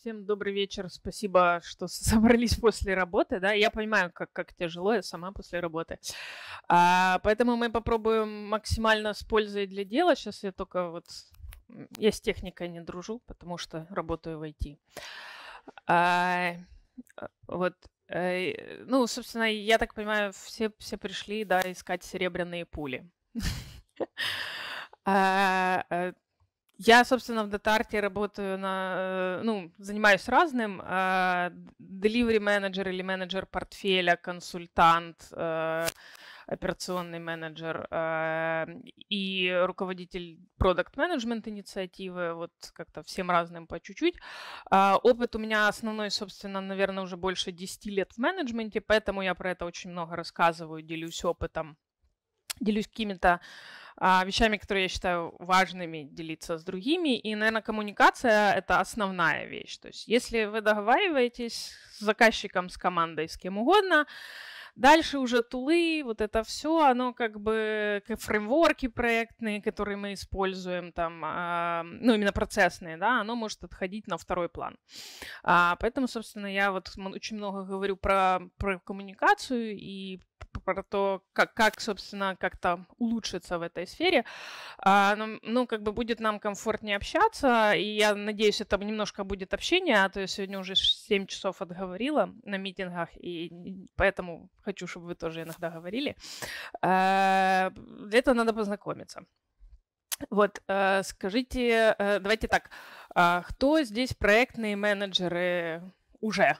Всем добрый вечер. Спасибо, что собрались после работы. Да, я понимаю, как, как тяжело, я сама после работы. А, поэтому мы попробуем максимально с пользой для дела. Сейчас я только вот... Я с техникой не дружу, потому что работаю в IT. А, а, вот э, ну, собственно, я так понимаю, все, все пришли, да, искать серебряные пули. А, э, я, собственно, в датарте работаю на, э, ну, занимаюсь разным. А, delivery менеджер или менеджер портфеля, консультант, э, операционный менеджер а, и руководитель продукт менеджмент инициативы, вот как-то всем разным по чуть-чуть. А, опыт у меня основной, собственно, наверное, уже больше 10 лет в менеджменте, поэтому я про это очень много рассказываю, делюсь опытом делюсь какими-то а, вещами, которые я считаю важными делиться с другими. И, наверное, коммуникация — это основная вещь. То есть если вы договариваетесь с заказчиком, с командой, с кем угодно, Дальше уже тулы, вот это все, оно как бы фреймворки проектные, которые мы используем, там, а, ну, именно процессные, да, оно может отходить на второй план. А, поэтому, собственно, я вот очень много говорю про, про коммуникацию и про то, как, как собственно, как-то улучшиться в этой сфере, а, ну, ну, как бы будет нам комфортнее общаться, и я надеюсь, это немножко будет общение, а то я сегодня уже 7 часов отговорила на митингах, и поэтому хочу, чтобы вы тоже иногда говорили. А, для этого надо познакомиться. Вот, э, скажите, э, давайте так, а, кто здесь проектные менеджеры уже?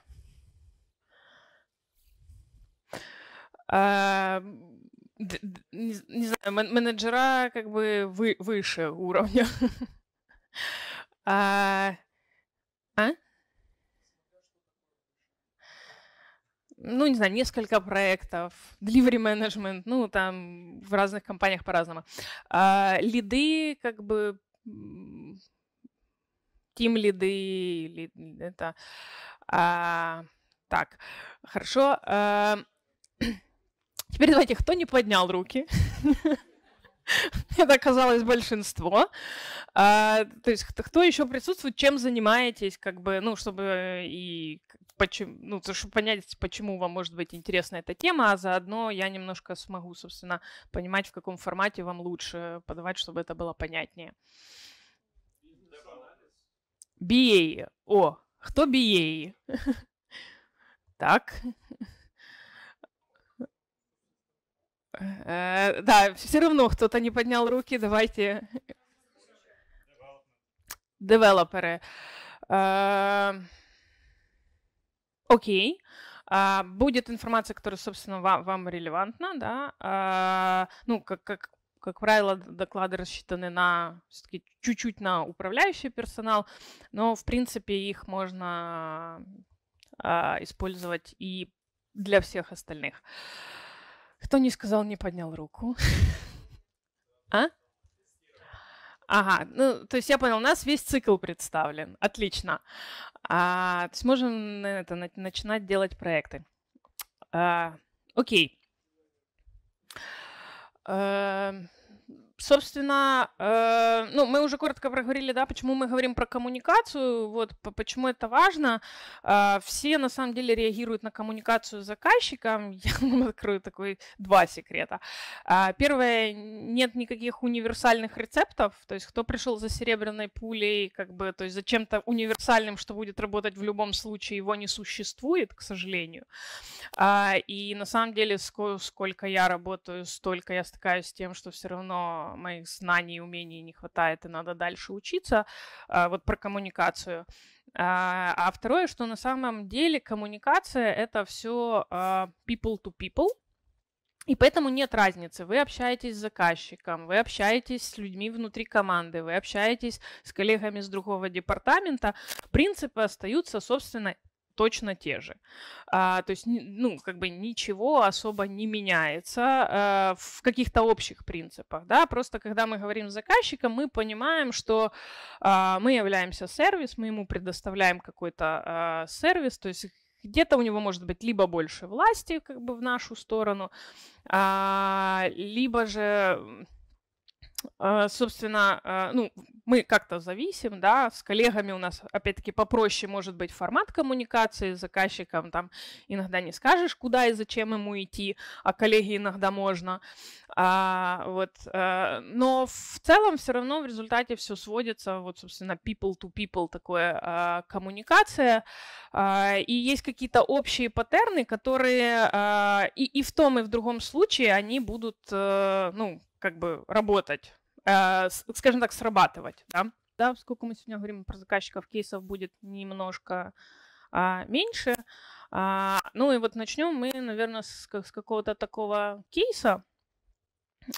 А, не, не знаю, менеджера как бы вы, выше уровня. А? а? ну, не знаю, несколько проектов, delivery management, ну, там в разных компаниях по-разному. А, лиды, как бы, team лиды, это... А, так, хорошо. А, Теперь давайте, кто не поднял руки? Это оказалось большинство. А, то есть кто еще присутствует, чем занимаетесь, как бы, ну, чтобы э, и почему, ну, чтобы понять, почему вам может быть интересна эта тема, а заодно я немножко смогу, собственно, понимать, в каком формате вам лучше подавать, чтобы это было понятнее. BA. О, кто BA? так. Э, да, все равно кто-то не поднял руки, давайте. Девелоперы. Э, окей. А, будет информация, которая, собственно, вам, вам релевантна, да. А, ну, как, как как правило, доклады рассчитаны на все-таки чуть-чуть на управляющий персонал, но в принципе их можно э, использовать и для всех остальных. Э, кто не сказал, не поднял руку. А? Ага, ну, то есть я понял, у нас весь цикл представлен. Отлично. А, то есть можем это, начинать делать проекты. А, окей. А, собственно, э, ну, мы уже коротко проговорили, да, почему мы говорим про коммуникацию, вот, почему это важно. Э, все, на самом деле, реагируют на коммуникацию с заказчиком. Я вам открою такой два секрета. Э, первое, нет никаких универсальных рецептов, то есть кто пришел за серебряной пулей, как бы, то есть за чем-то универсальным, что будет работать в любом случае, его не существует, к сожалению. Э, и на самом деле, сколько я работаю, столько я стыкаюсь с тем, что все равно моих знаний, и умений не хватает, и надо дальше учиться, а, вот про коммуникацию. А, а второе, что на самом деле коммуникация это все а, people to people, и поэтому нет разницы. Вы общаетесь с заказчиком, вы общаетесь с людьми внутри команды, вы общаетесь с коллегами с другого департамента. Принципы остаются, собственно, точно те же. А, то есть, ну, как бы ничего особо не меняется а, в каких-то общих принципах, да, просто когда мы говорим с заказчиком, мы понимаем, что а, мы являемся сервис, мы ему предоставляем какой-то а, сервис, то есть где-то у него может быть либо больше власти, как бы в нашу сторону, а, либо же а, собственно, а, ну, мы как-то зависим, да, с коллегами у нас, опять-таки, попроще может быть формат коммуникации с заказчиком, там иногда не скажешь, куда и зачем ему идти, а коллеги иногда можно, а, вот, а, но в целом все равно в результате все сводится, вот, собственно, people-to-people такое а, коммуникация, а, и есть какие-то общие паттерны, которые а, и, и в том, и в другом случае они будут, а, ну, как бы работать. Э, скажем так, срабатывать. Да? Да, поскольку мы сегодня говорим про заказчиков, кейсов будет немножко а, меньше. А, ну и вот начнем мы, наверное, с, с какого-то такого кейса.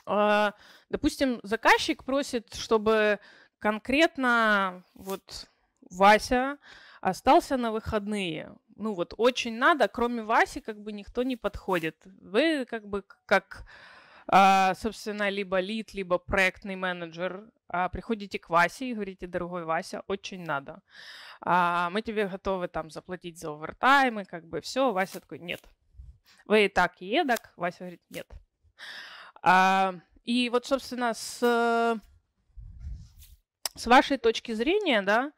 А, допустим, заказчик просит, чтобы конкретно вот Вася остался на выходные. Ну вот очень надо, кроме Васи как бы никто не подходит. Вы как бы как а, собственно, либо лид, либо проектный менеджер, а, приходите к Васе и говорите, дорогой Вася, очень надо. А, мы тебе готовы там заплатить за овертайм и как бы все. Вася такой, нет. Вы и так едок. Вася говорит, нет. И вот, собственно, с, с вашей точки зрения, да,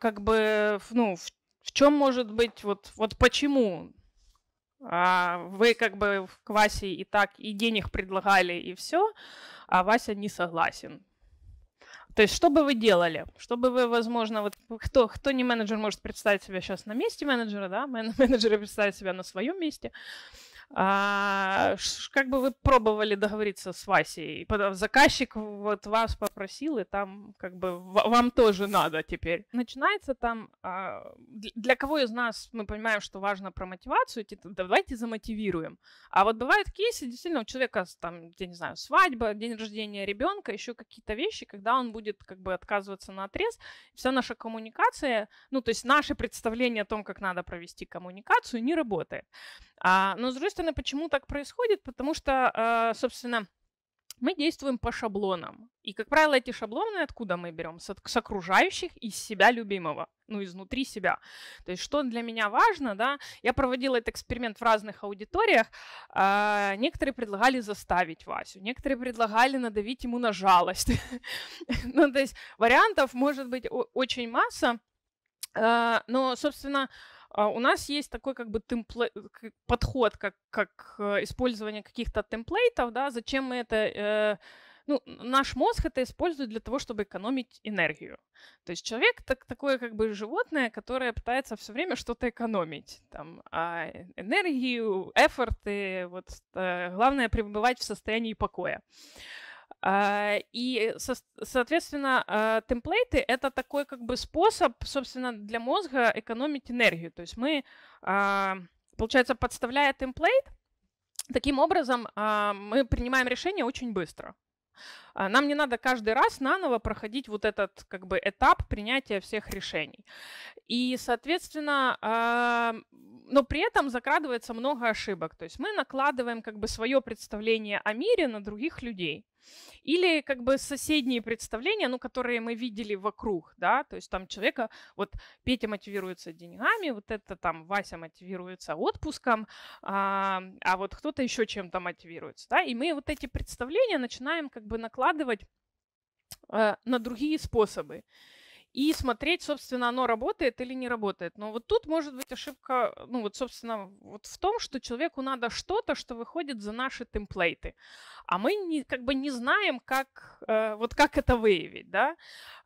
как бы, ну, в, в чем может быть, вот, вот почему а вы как бы в Васе и так и денег предлагали, и все, а Вася не согласен. То есть, что бы вы делали? Что бы вы, возможно, вот кто, кто не менеджер может представить себя сейчас на месте менеджера, да, менеджеры представят себя на своем месте. А, как бы вы пробовали договориться с Васей? Заказчик вот вас попросил, и там как бы вам тоже надо теперь. Начинается там, а, для кого из нас мы понимаем, что важно про мотивацию, давайте замотивируем. А вот бывают кейсы, действительно, у человека там, я не знаю, свадьба, день рождения ребенка, еще какие-то вещи, когда он будет как бы отказываться на отрез. Вся наша коммуникация, ну то есть наше представление о том, как надо провести коммуникацию, не работает. А, но с другой стороны, почему так происходит? Потому что, а, собственно, мы действуем по шаблонам. И, как правило, эти шаблоны откуда мы берем? С, с окружающих, из себя любимого, ну, изнутри себя. То есть, что для меня важно, да, я проводила этот эксперимент в разных аудиториях. Э, некоторые предлагали заставить Васю, некоторые предлагали надавить ему на жалость. Ну, то есть, вариантов может быть очень масса. А, но, собственно, а у нас есть такой как бы темпле... подход, как, как э, использование каких-то темплейтов, да, зачем мы это... Э, ну, наш мозг это использует для того, чтобы экономить энергию. То есть человек так, такое как бы животное, которое пытается все время что-то экономить. Там, а э, энергию, эфорты, вот, э, главное пребывать в состоянии покоя. А, и, э, соответственно, а, темплейты — это такой как бы способ, собственно, для мозга экономить энергию. То есть мы, а, получается, подставляя темплейт, таким образом мы принимаем решение очень быстро. Нам не надо каждый раз наново проходить вот этот как бы этап принятия всех решений. И, соответственно, но при этом закрадывается много ошибок. То есть мы накладываем как бы свое представление о мире на других людей. Или как бы соседние представления, ну, которые мы видели вокруг, да, то есть там человека, вот Петя мотивируется деньгами, вот это там Вася мотивируется отпуском, а, а вот кто-то еще чем-то мотивируется, да, и мы вот эти представления начинаем как бы накладывать э, на другие способы и смотреть, собственно, оно работает или не работает. Но вот тут может быть ошибка, э, ну вот, собственно, вот в том, что человеку надо что-то, что выходит за наши темплейты. А мы не, как бы не знаем, как, э, вот как это выявить, да.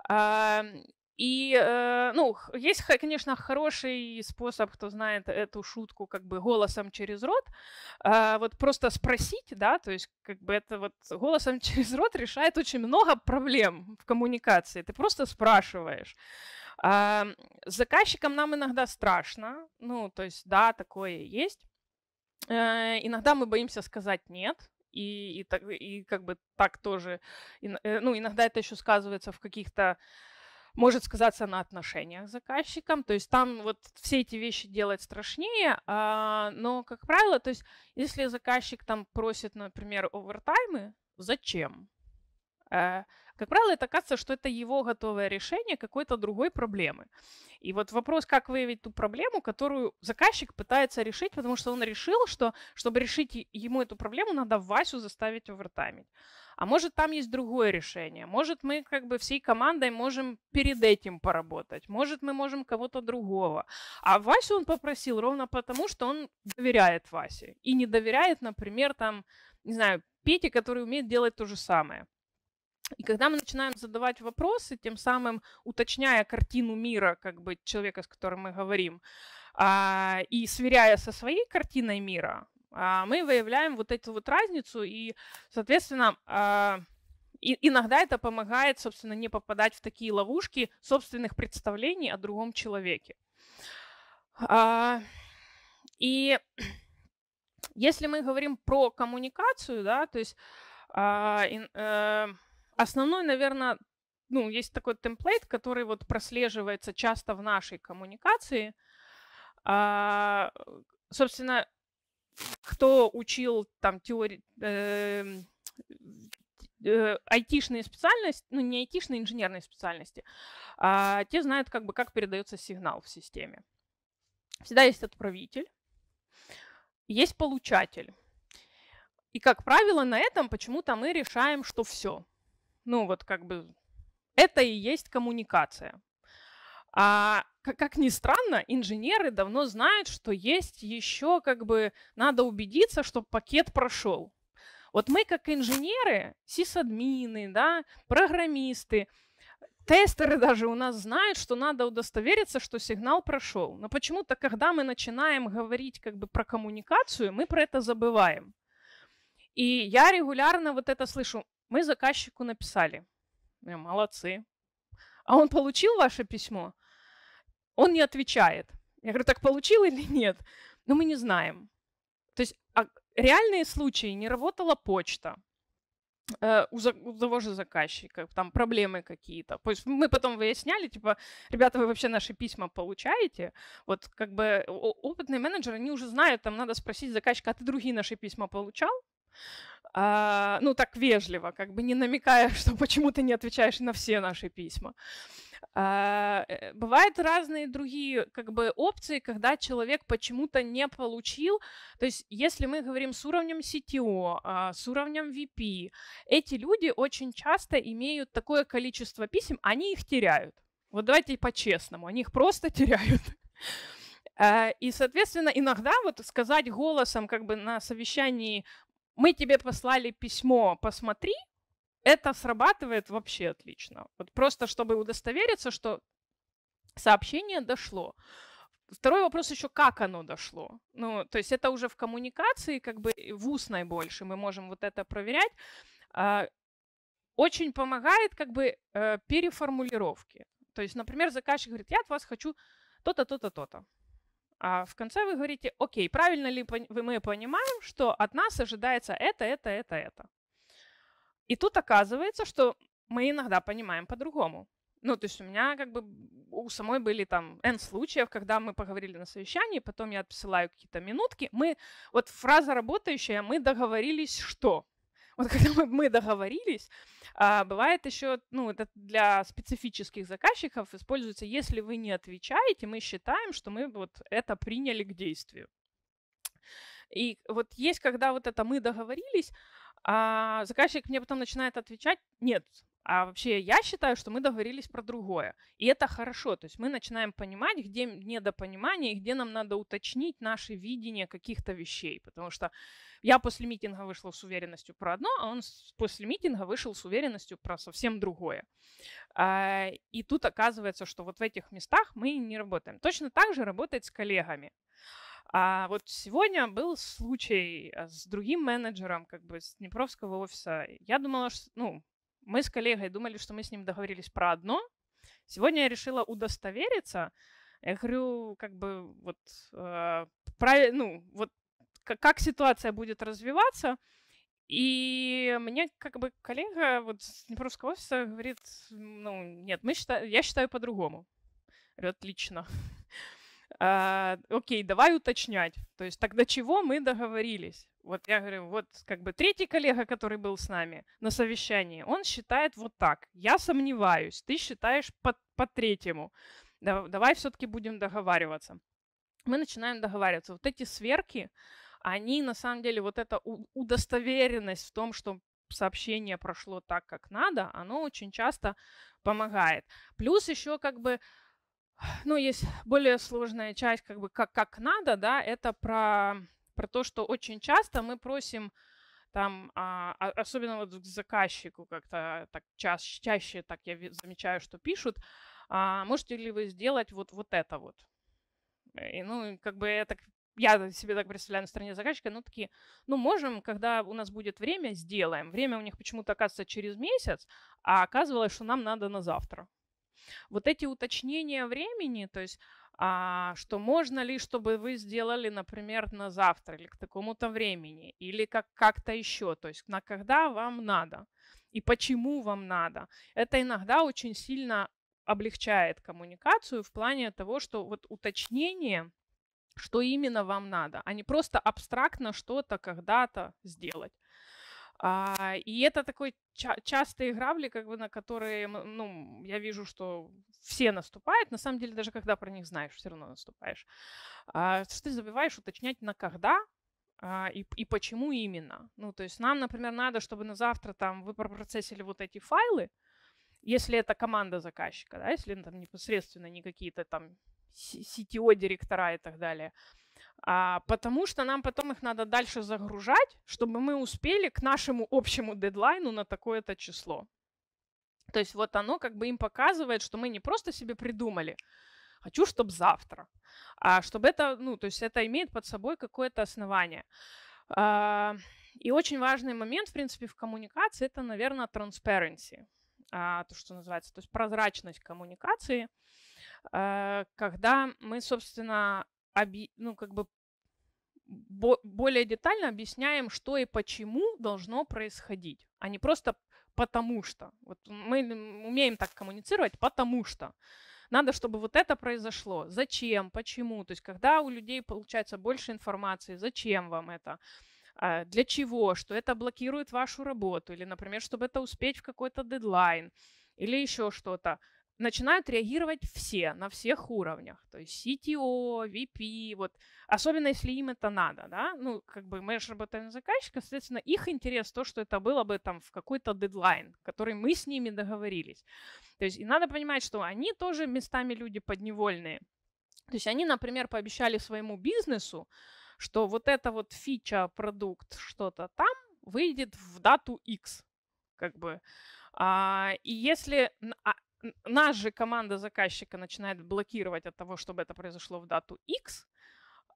Э, и, э, ну, есть, конечно, хороший способ, кто знает эту шутку, как бы голосом через рот, э, вот просто спросить, да, то есть, как бы это вот голосом через рот решает очень много проблем в коммуникации. Ты просто спрашиваешь. Э, с заказчиком нам иногда страшно, ну, то есть, да, такое есть. Э, иногда мы боимся сказать нет, и, и, так, и как бы так тоже, и, э, ну, иногда это еще сказывается в каких-то может сказаться на отношениях с заказчиком. То есть там вот все эти вещи делать страшнее, а, но, как правило, то есть если заказчик там просит, например, овертаймы, зачем? А, как правило, это кажется, что это его готовое решение какой-то другой проблемы. И вот вопрос, как выявить ту проблему, которую заказчик пытается решить, потому что он решил, что чтобы решить ему эту проблему, надо Васю заставить овертаймить. А может, там есть другое решение. Может, мы как бы всей командой можем перед этим поработать. Может, мы можем кого-то другого. А Васю он попросил ровно потому, что он доверяет Васе. И не доверяет, например, там, не знаю, Пете, который умеет делать то же самое. И когда мы начинаем задавать вопросы, тем самым уточняя картину мира, как бы человека, с которым мы говорим, а, и сверяя со своей картиной мира, а, мы выявляем вот эту вот разницу, и, соответственно, а, и иногда это помогает, собственно, не попадать в такие ловушки собственных представлений о другом человеке. А, и если мы говорим про коммуникацию, да, то есть э, основной, наверное, ну, есть такой темплейт, который вот прослеживается часто в нашей коммуникации. Собственно, кто учил там теорию, э, эм, э, айтишные специальности, ну не айтишные, а инженерные специальности, а те знают как бы, как передается сигнал в системе. Всегда есть отправитель, есть получатель. И, как правило, на этом почему-то мы решаем, что все. Ну вот как бы это и есть коммуникация. А, как, ни странно, инженеры давно знают, что есть еще как бы надо убедиться, что пакет прошел. Вот мы как инженеры, сисадмины, да, программисты, тестеры даже у нас знают, что надо удостовериться, что сигнал прошел. Но почему-то, когда мы начинаем говорить как бы про коммуникацию, мы про это забываем. И я регулярно вот это слышу. Мы заказчику написали. Молодцы, а он получил ваше письмо? Он не отвечает. Я говорю, так получил или нет? Ну, мы не знаем. То есть а реальные случаи, не работала почта э, у, за, у того же заказчика, там проблемы какие-то. То есть мы потом выясняли, типа, ребята, вы вообще наши письма получаете? Вот как бы опытные менеджеры, они уже знают, там надо спросить заказчика, а ты другие наши письма получал? а, ну, так вежливо, как бы не намекая, что почему ты не отвечаешь на все наши письма. А, э, бывают разные другие как бы опции, когда человек почему-то не получил. То есть, если мы говорим с уровнем CTO, а, с уровнем VP, эти люди очень часто имеют такое количество писем, они их теряют. Вот давайте по-честному, они их просто теряют. А, и, соответственно, иногда вот сказать голосом как бы на совещании мы тебе послали письмо, посмотри, это срабатывает вообще отлично. Вот просто чтобы удостовериться, что сообщение дошло. Второй вопрос еще, как оно дошло. Ну, то есть это уже в коммуникации, как бы в устной больше, мы можем вот это проверять. А, очень помогает как бы э, переформулировки. То есть, например, заказчик говорит, я от вас хочу то-то, то-то, то-то. А в конце вы говорите, окей, правильно ли мы понимаем, что от нас ожидается это, это, это, это. И тут оказывается, что мы иногда понимаем по-другому. Ну, то есть у меня как бы у самой были там N случаев, когда мы поговорили на совещании, потом я отсылаю какие-то минутки. Мы, вот фраза работающая, мы договорились, что. Вот когда мы договорились, а, бывает еще, ну, это для специфических заказчиков используется, если вы не отвечаете, мы считаем, что мы вот это приняли к действию. И вот есть, когда вот это мы договорились, а, заказчик мне потом начинает отвечать, нет, а вообще я считаю, что мы договорились про другое. И это хорошо. То есть мы начинаем понимать, где недопонимание, и где нам надо уточнить наше видение каких-то вещей. Потому что я после митинга вышла с уверенностью про одно, а он после митинга вышел с уверенностью про совсем другое. А, и тут оказывается, что вот в этих местах мы не работаем. Точно так же работает с коллегами. А вот сегодня был случай а, с другим менеджером, как бы с Днепровского офиса. Я думала, что, ну, мы с коллегой думали, что мы с ним договорились про одно. Сегодня я решила удостовериться. Я говорю, как бы вот э, а, прав... ну, вот как ситуация будет развиваться. И мне как бы коллега вот с Днепровского офиса говорит, ну, нет, мы считаем, я считаю по-другому. Говорю, отлично. А, окей, давай уточнять. То есть тогда чего мы договорились? Вот я говорю, вот как бы третий коллега, который был с нами на совещании, он считает вот так. Я сомневаюсь, ты считаешь по, по третьему. Да, давай все-таки будем договариваться. Мы начинаем договариваться. Вот эти сверки, они на самом деле вот эта удостоверенность в том, что сообщение прошло так, как надо, оно очень часто помогает. Плюс еще как бы ну, есть более сложная часть, как бы как, как надо, да, это про, про то, что очень часто мы просим там, а, а особенно вот к заказчику как-то так чаще, чаще так я замечаю, что пишут, а, можете ли вы сделать вот, вот это вот. Э, и, ну, как бы это я себе так представляю на стороне заказчика, ну, такие, ну, можем, когда у нас будет время, сделаем. Время у них почему-то оказывается через месяц, а оказывалось, что нам надо на завтра. Вот эти уточнения времени, то есть а, что можно ли, чтобы вы сделали, например, на завтра или к такому-то времени, или как, как-то еще, то есть на когда вам надо и почему вам надо. Это иногда очень сильно облегчает коммуникацию в плане того, что вот уточнение что именно вам надо, а не просто абстрактно что-то когда-то сделать. А, и это такой ча- частые грабли, как бы на которые, ну, я вижу, что все наступают. На самом деле, даже когда про них знаешь, все равно наступаешь. А, что ты забиваешь уточнять на когда, а, и, и почему именно. Ну, то есть нам, например, надо, чтобы на завтра там вы процессили вот эти файлы, если это команда заказчика, да, если ну, там непосредственно не какие-то там CTO, директора и так далее. А, потому что нам потом их надо дальше загружать, чтобы мы успели к нашему общему дедлайну на такое-то число. То есть вот оно как бы им показывает, что мы не просто себе придумали, хочу, чтобы завтра, а чтобы это, ну, то есть это имеет под собой какое-то основание. А, и очень важный момент, в принципе, в коммуникации, это, наверное, transparency, а, то, что называется, то есть прозрачность коммуникации – Э, когда мы, собственно, оби- ну, как бы бо- более детально объясняем, что и почему должно происходить, а не просто потому что. Вот мы умеем так коммуницировать, потому что надо, чтобы вот это произошло. Зачем? Почему? То есть, когда у людей получается больше информации, зачем вам это? Э, для чего? Что это блокирует вашу работу? Или, например, чтобы это успеть в какой-то дедлайн? Или еще что-то начинают реагировать все на всех уровнях, то есть CTO, VP, вот, особенно если им это надо, да, ну, как бы мы же работаем заказчика, соответственно, их интерес то, что это было бы там в какой-то дедлайн, который мы с ними договорились. То есть и надо понимать, что они тоже местами люди подневольные. То есть они, например, пообещали своему бизнесу, что вот это вот фича, продукт, что-то там выйдет в дату X, как бы. А, и если... А, Наша же команда заказчика начинает блокировать от того, чтобы это произошло в дату X,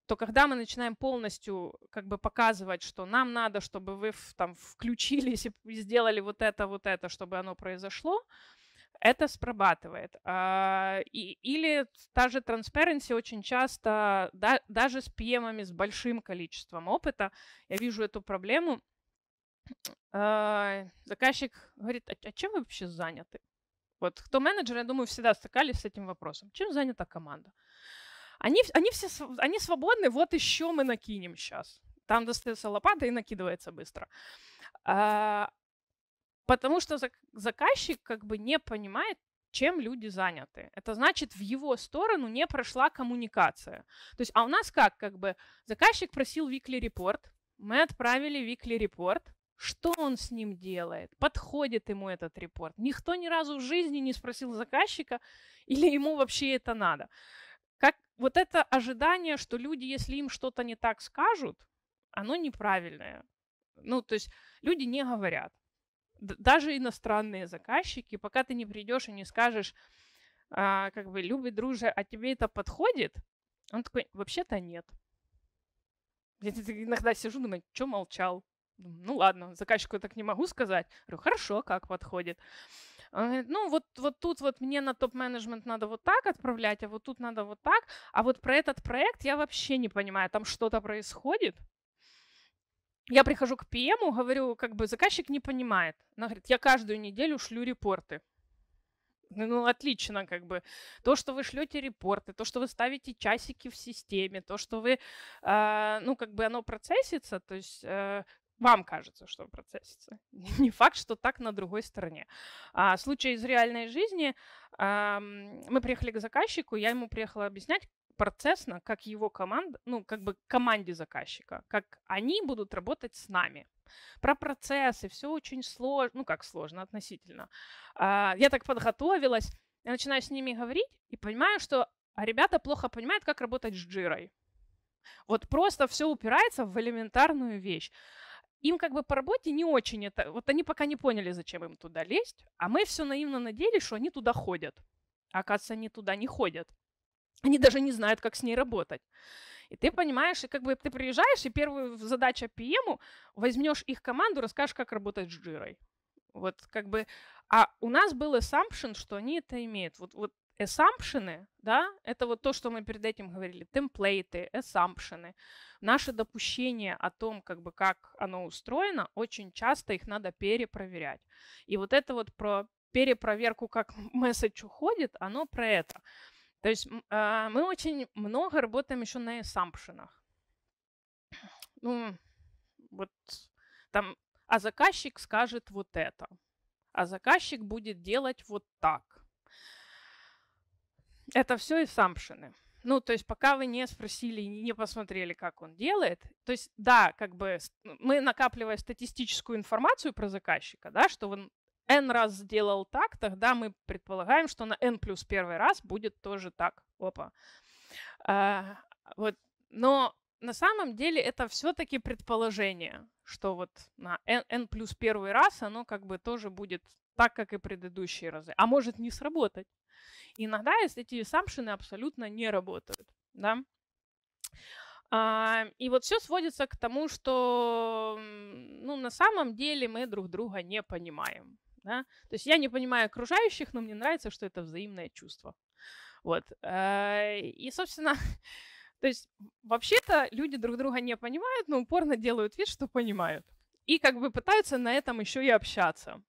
то когда мы начинаем полностью как бы показывать, что нам надо, чтобы вы там включились и сделали вот это, вот это, чтобы оно произошло, это спробатывает. А, и, или та же Transparency очень часто, да, даже с пьемами с большим количеством опыта, я вижу эту проблему. Заказчик говорит, а, а чем вы вообще заняты? Вот кто менеджер, я думаю, всегда стыкались с этим вопросом. Чем занята команда? Они, они все они свободны, вот еще мы накинем сейчас. Там достается лопата и накидывается быстро. А, потому что заказчик как бы не понимает, чем люди заняты. Это значит, в его сторону не прошла коммуникация. То есть, а у нас как, как бы, заказчик просил Викли-репорт, мы отправили Викли-репорт что он с ним делает, подходит ему этот репорт. Никто ни разу в жизни не спросил заказчика, или ему вообще это надо. Как вот это ожидание, что люди, если им что-то не так скажут, оно неправильное. Ну, то есть люди не говорят. Даже иностранные заказчики, пока ты не придешь и не скажешь, а, как бы, любит друже, а тебе это подходит? Он такой, вообще-то нет. Я иногда сижу, думаю, что молчал? ну ладно, заказчику я так не могу сказать. Говорю, хорошо, как подходит. Он э, говорит, ну вот, вот тут вот мне на топ-менеджмент надо вот так отправлять, а вот тут надо вот так. А вот про этот проект я вообще не понимаю, там что-то происходит. Я прихожу к ПМу, эм, говорю, как бы заказчик не понимает. Она говорит, я каждую неделю шлю репорты. Ну, ну, отлично, как бы. То, что вы шлете репорты, то, что вы ставите часики в системе, то, что вы, э, ну, как бы оно процессится, то есть э, вам кажется, что процессится. Не факт, что так на другой стороне. А, случай из реальной жизни. мы приехали к заказчику, я ему приехала объяснять процессно, как его команда, ну, как бы команде заказчика, как они будут работать с нами. Про процессы, все очень сложно, ну, как сложно относительно. А, я так подготовилась, я начинаю с ними говорить и понимаю, что а ребята плохо понимают, как работать с жирой. Вот просто все упирается в элементарную вещь им как бы по работе не очень это... Вот они пока не поняли, зачем им туда лезть, а мы все наивно надеялись, что они туда ходят. А оказывается, они туда не ходят. Они даже не знают, как с ней работать. И ты понимаешь, и как бы ты приезжаешь, и первая задача ПМу возьмешь их команду, расскажешь, как работать с жирой. Вот как бы... А у нас был assumption, что они это имеют. Вот, вот эссампшены, да, это вот то, что мы перед этим говорили, темплейты, эссампшены, наше допущение о том, как бы как оно устроено, очень часто их надо перепроверять. И вот это вот про перепроверку, как месседж уходит, оно про это. То есть э, мы очень много работаем еще на эссампшенах. Ну, вот там, а заказчик скажет вот это, а заказчик будет делать вот так – это все assumption. Ну, то есть пока вы не спросили, не посмотрели, как он делает, то есть, да, как бы ну, мы, накапливая статистическую информацию про заказчика, да, что он n раз сделал так, тогда мы предполагаем, что на n плюс первый раз будет тоже так. Опа. А, вот. Но на самом деле это все-таки предположение, что вот на n, n плюс первый раз оно как бы тоже будет так, как и предыдущие разы. А может не сработать. И иногда эти самшины абсолютно не работают. Да? А, и вот все сводится к тому, что ну, на самом деле мы друг друга не понимаем. Да? То есть я не понимаю окружающих, но мне нравится, что это взаимное чувство. Вот. Э, и, собственно, то есть вообще-то люди друг друга не понимают, но упорно делают вид, что понимают. И как бы пытаются на этом еще и общаться.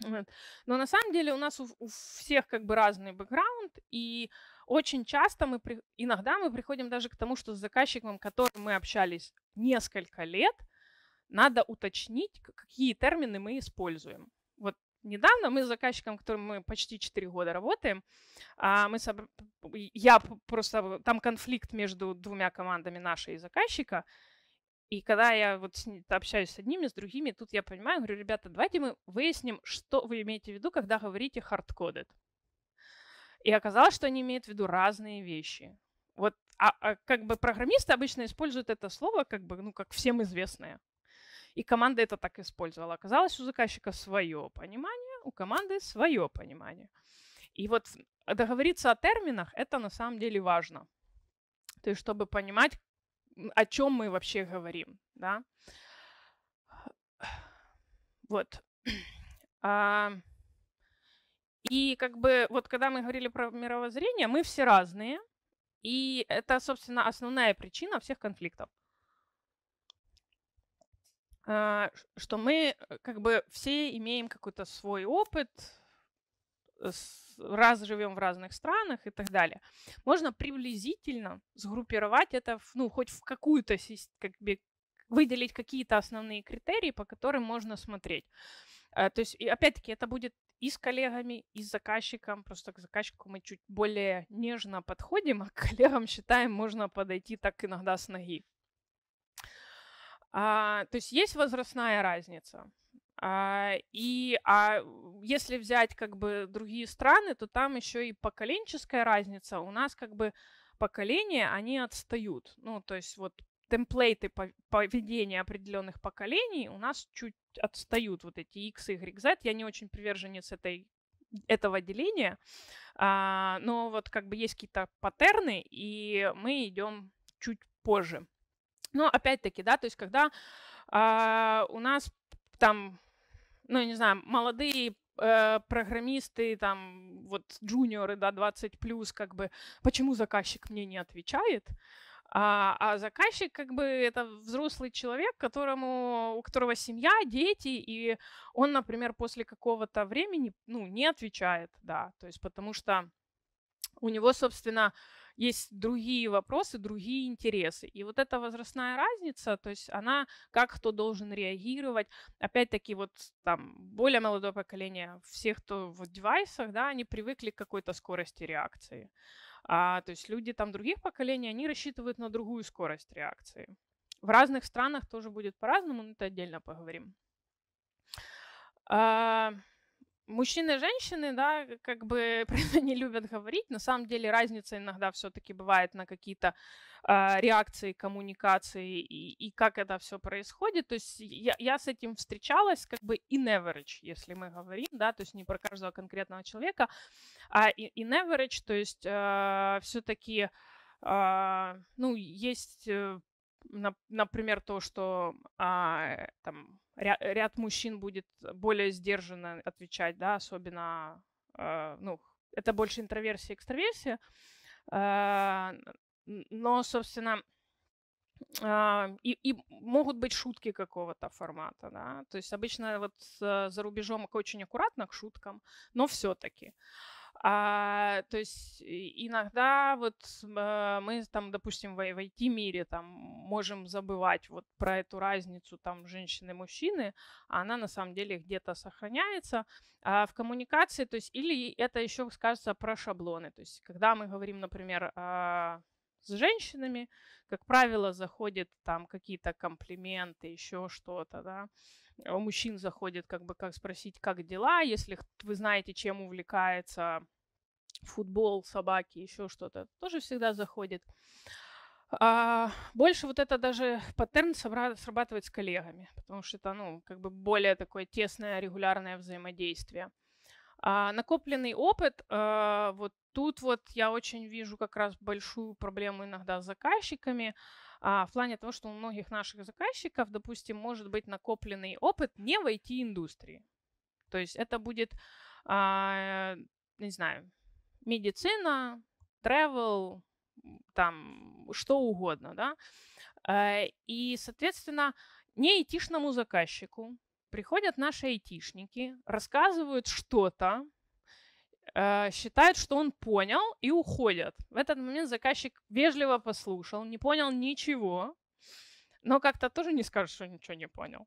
Но на самом деле у нас у, у всех как бы разный бэкграунд, и очень часто мы, при... иногда мы приходим даже к тому, что с заказчиком, с которым мы общались несколько лет, надо уточнить, какие термины мы используем. Вот недавно мы с заказчиком, с которым мы почти 4 года работаем, а, мы соб... я просто там конфликт между двумя командами нашей и заказчика, и когда я вот общаюсь с одними, с другими, тут я понимаю, говорю, ребята, давайте мы выясним, что вы имеете в виду, когда говорите hard И оказалось, что они имеют в виду разные вещи. Вот, а, а как бы программисты обычно используют это слово, как бы, ну, как всем известное. И команда это так использовала. Оказалось, у заказчика свое понимание, у команды свое понимание. И вот договориться о терминах, это на самом деле важно. То есть, чтобы понимать, о чем мы вообще говорим, да. Вот. А, и как бы вот когда мы говорили про мировоззрение, мы все разные, и это, собственно, основная причина всех конфликтов. А, что мы э, как бы все имеем какой-то свой опыт, раз живем в разных странах и так далее, можно приблизительно сгруппировать это, в, ну, хоть в какую-то, как бы, выделить какие-то основные критерии, по которым можно смотреть. Э, то есть, и опять-таки, это будет и с коллегами, и с заказчиком. Просто к заказчику мы чуть более нежно подходим, а к коллегам, считаем, можно подойти так иногда с ноги. А, то есть есть возрастная разница. А, и а если взять как бы другие страны, то там еще и поколенческая разница. У нас как бы поколения, они отстают. Ну, то есть вот темплейты поведения определенных поколений у нас чуть отстают. Вот эти X, Y, Z. Я не очень приверженец этой этого деления, а, но вот как бы есть какие-то паттерны, и мы идем чуть позже. Но опять-таки, да, то есть когда а, у нас там ну, я не знаю, молодые э, программисты, там, вот джуниоры, да, 20 плюс, как бы, почему заказчик мне не отвечает, а, а заказчик, как бы, это взрослый человек, которому, у которого семья, дети, и он, например, после какого-то времени, ну, не отвечает, да, то есть потому что у него, собственно, есть другие вопросы, другие интересы. И вот эта возрастная разница, то есть она, как кто должен реагировать, опять-таки вот там более молодое поколение, всех, кто в девайсах, да, они привыкли к какой-то скорости реакции. А, то есть люди там других поколений, они рассчитывают на другую скорость реакции. В разных странах тоже будет по-разному, но это отдельно поговорим. А, Мужчины и женщины, да, как бы про это не любят говорить. На самом деле разница иногда все-таки бывает на какие-то э, реакции, коммуникации и, и как это все происходит. То есть я, я с этим встречалась как бы in average, если мы говорим, да, то есть не про каждого конкретного человека, а in average, то есть э, а, все-таки, э, а, ну, есть, э, на, например, то, что э, там ряд, ряд мужчин будет более сдержанно отвечать, да, особенно, э, ну, это больше интроверсия, экстраверсия, э, но, собственно, э, и, и могут быть шутки какого-то формата, да, то есть обычно вот э, за рубежом очень аккуратно к шуткам, но все-таки. Э, а, то есть иногда вот э, мы там, допустим, в, в IT-мире там можем забывать вот про эту разницу там женщины и мужчины, а она на самом деле где-то сохраняется а в коммуникации, то есть или это еще скажется про шаблоны, то есть когда мы говорим, например, а, с женщинами, как правило, заходят там какие-то комплименты, еще что-то, да. А у мужчин заходит как бы как спросить, как дела, если вы знаете, чем увлекается футбол, собаки, еще что-то, тоже всегда заходит. А, больше вот это даже паттерн срабатывает с коллегами, потому что это, ну, как бы более такое тесное регулярное взаимодействие. А, накопленный опыт, а, вот Тут вот я очень вижу как раз большую проблему иногда с заказчиками, а, в плане того, что у многих наших заказчиков, допустим, может быть накопленный опыт не в IT-индустрии. То есть это будет, а, не знаю, медицина, travel, там, что угодно, да. А, и, соответственно, не айтишному заказчику приходят наши айтишники, рассказывают что-то, Э, считают, что он понял и уходят. В этот момент заказчик вежливо послушал, не понял ничего, но как-то тоже не скажешь, что ничего не понял.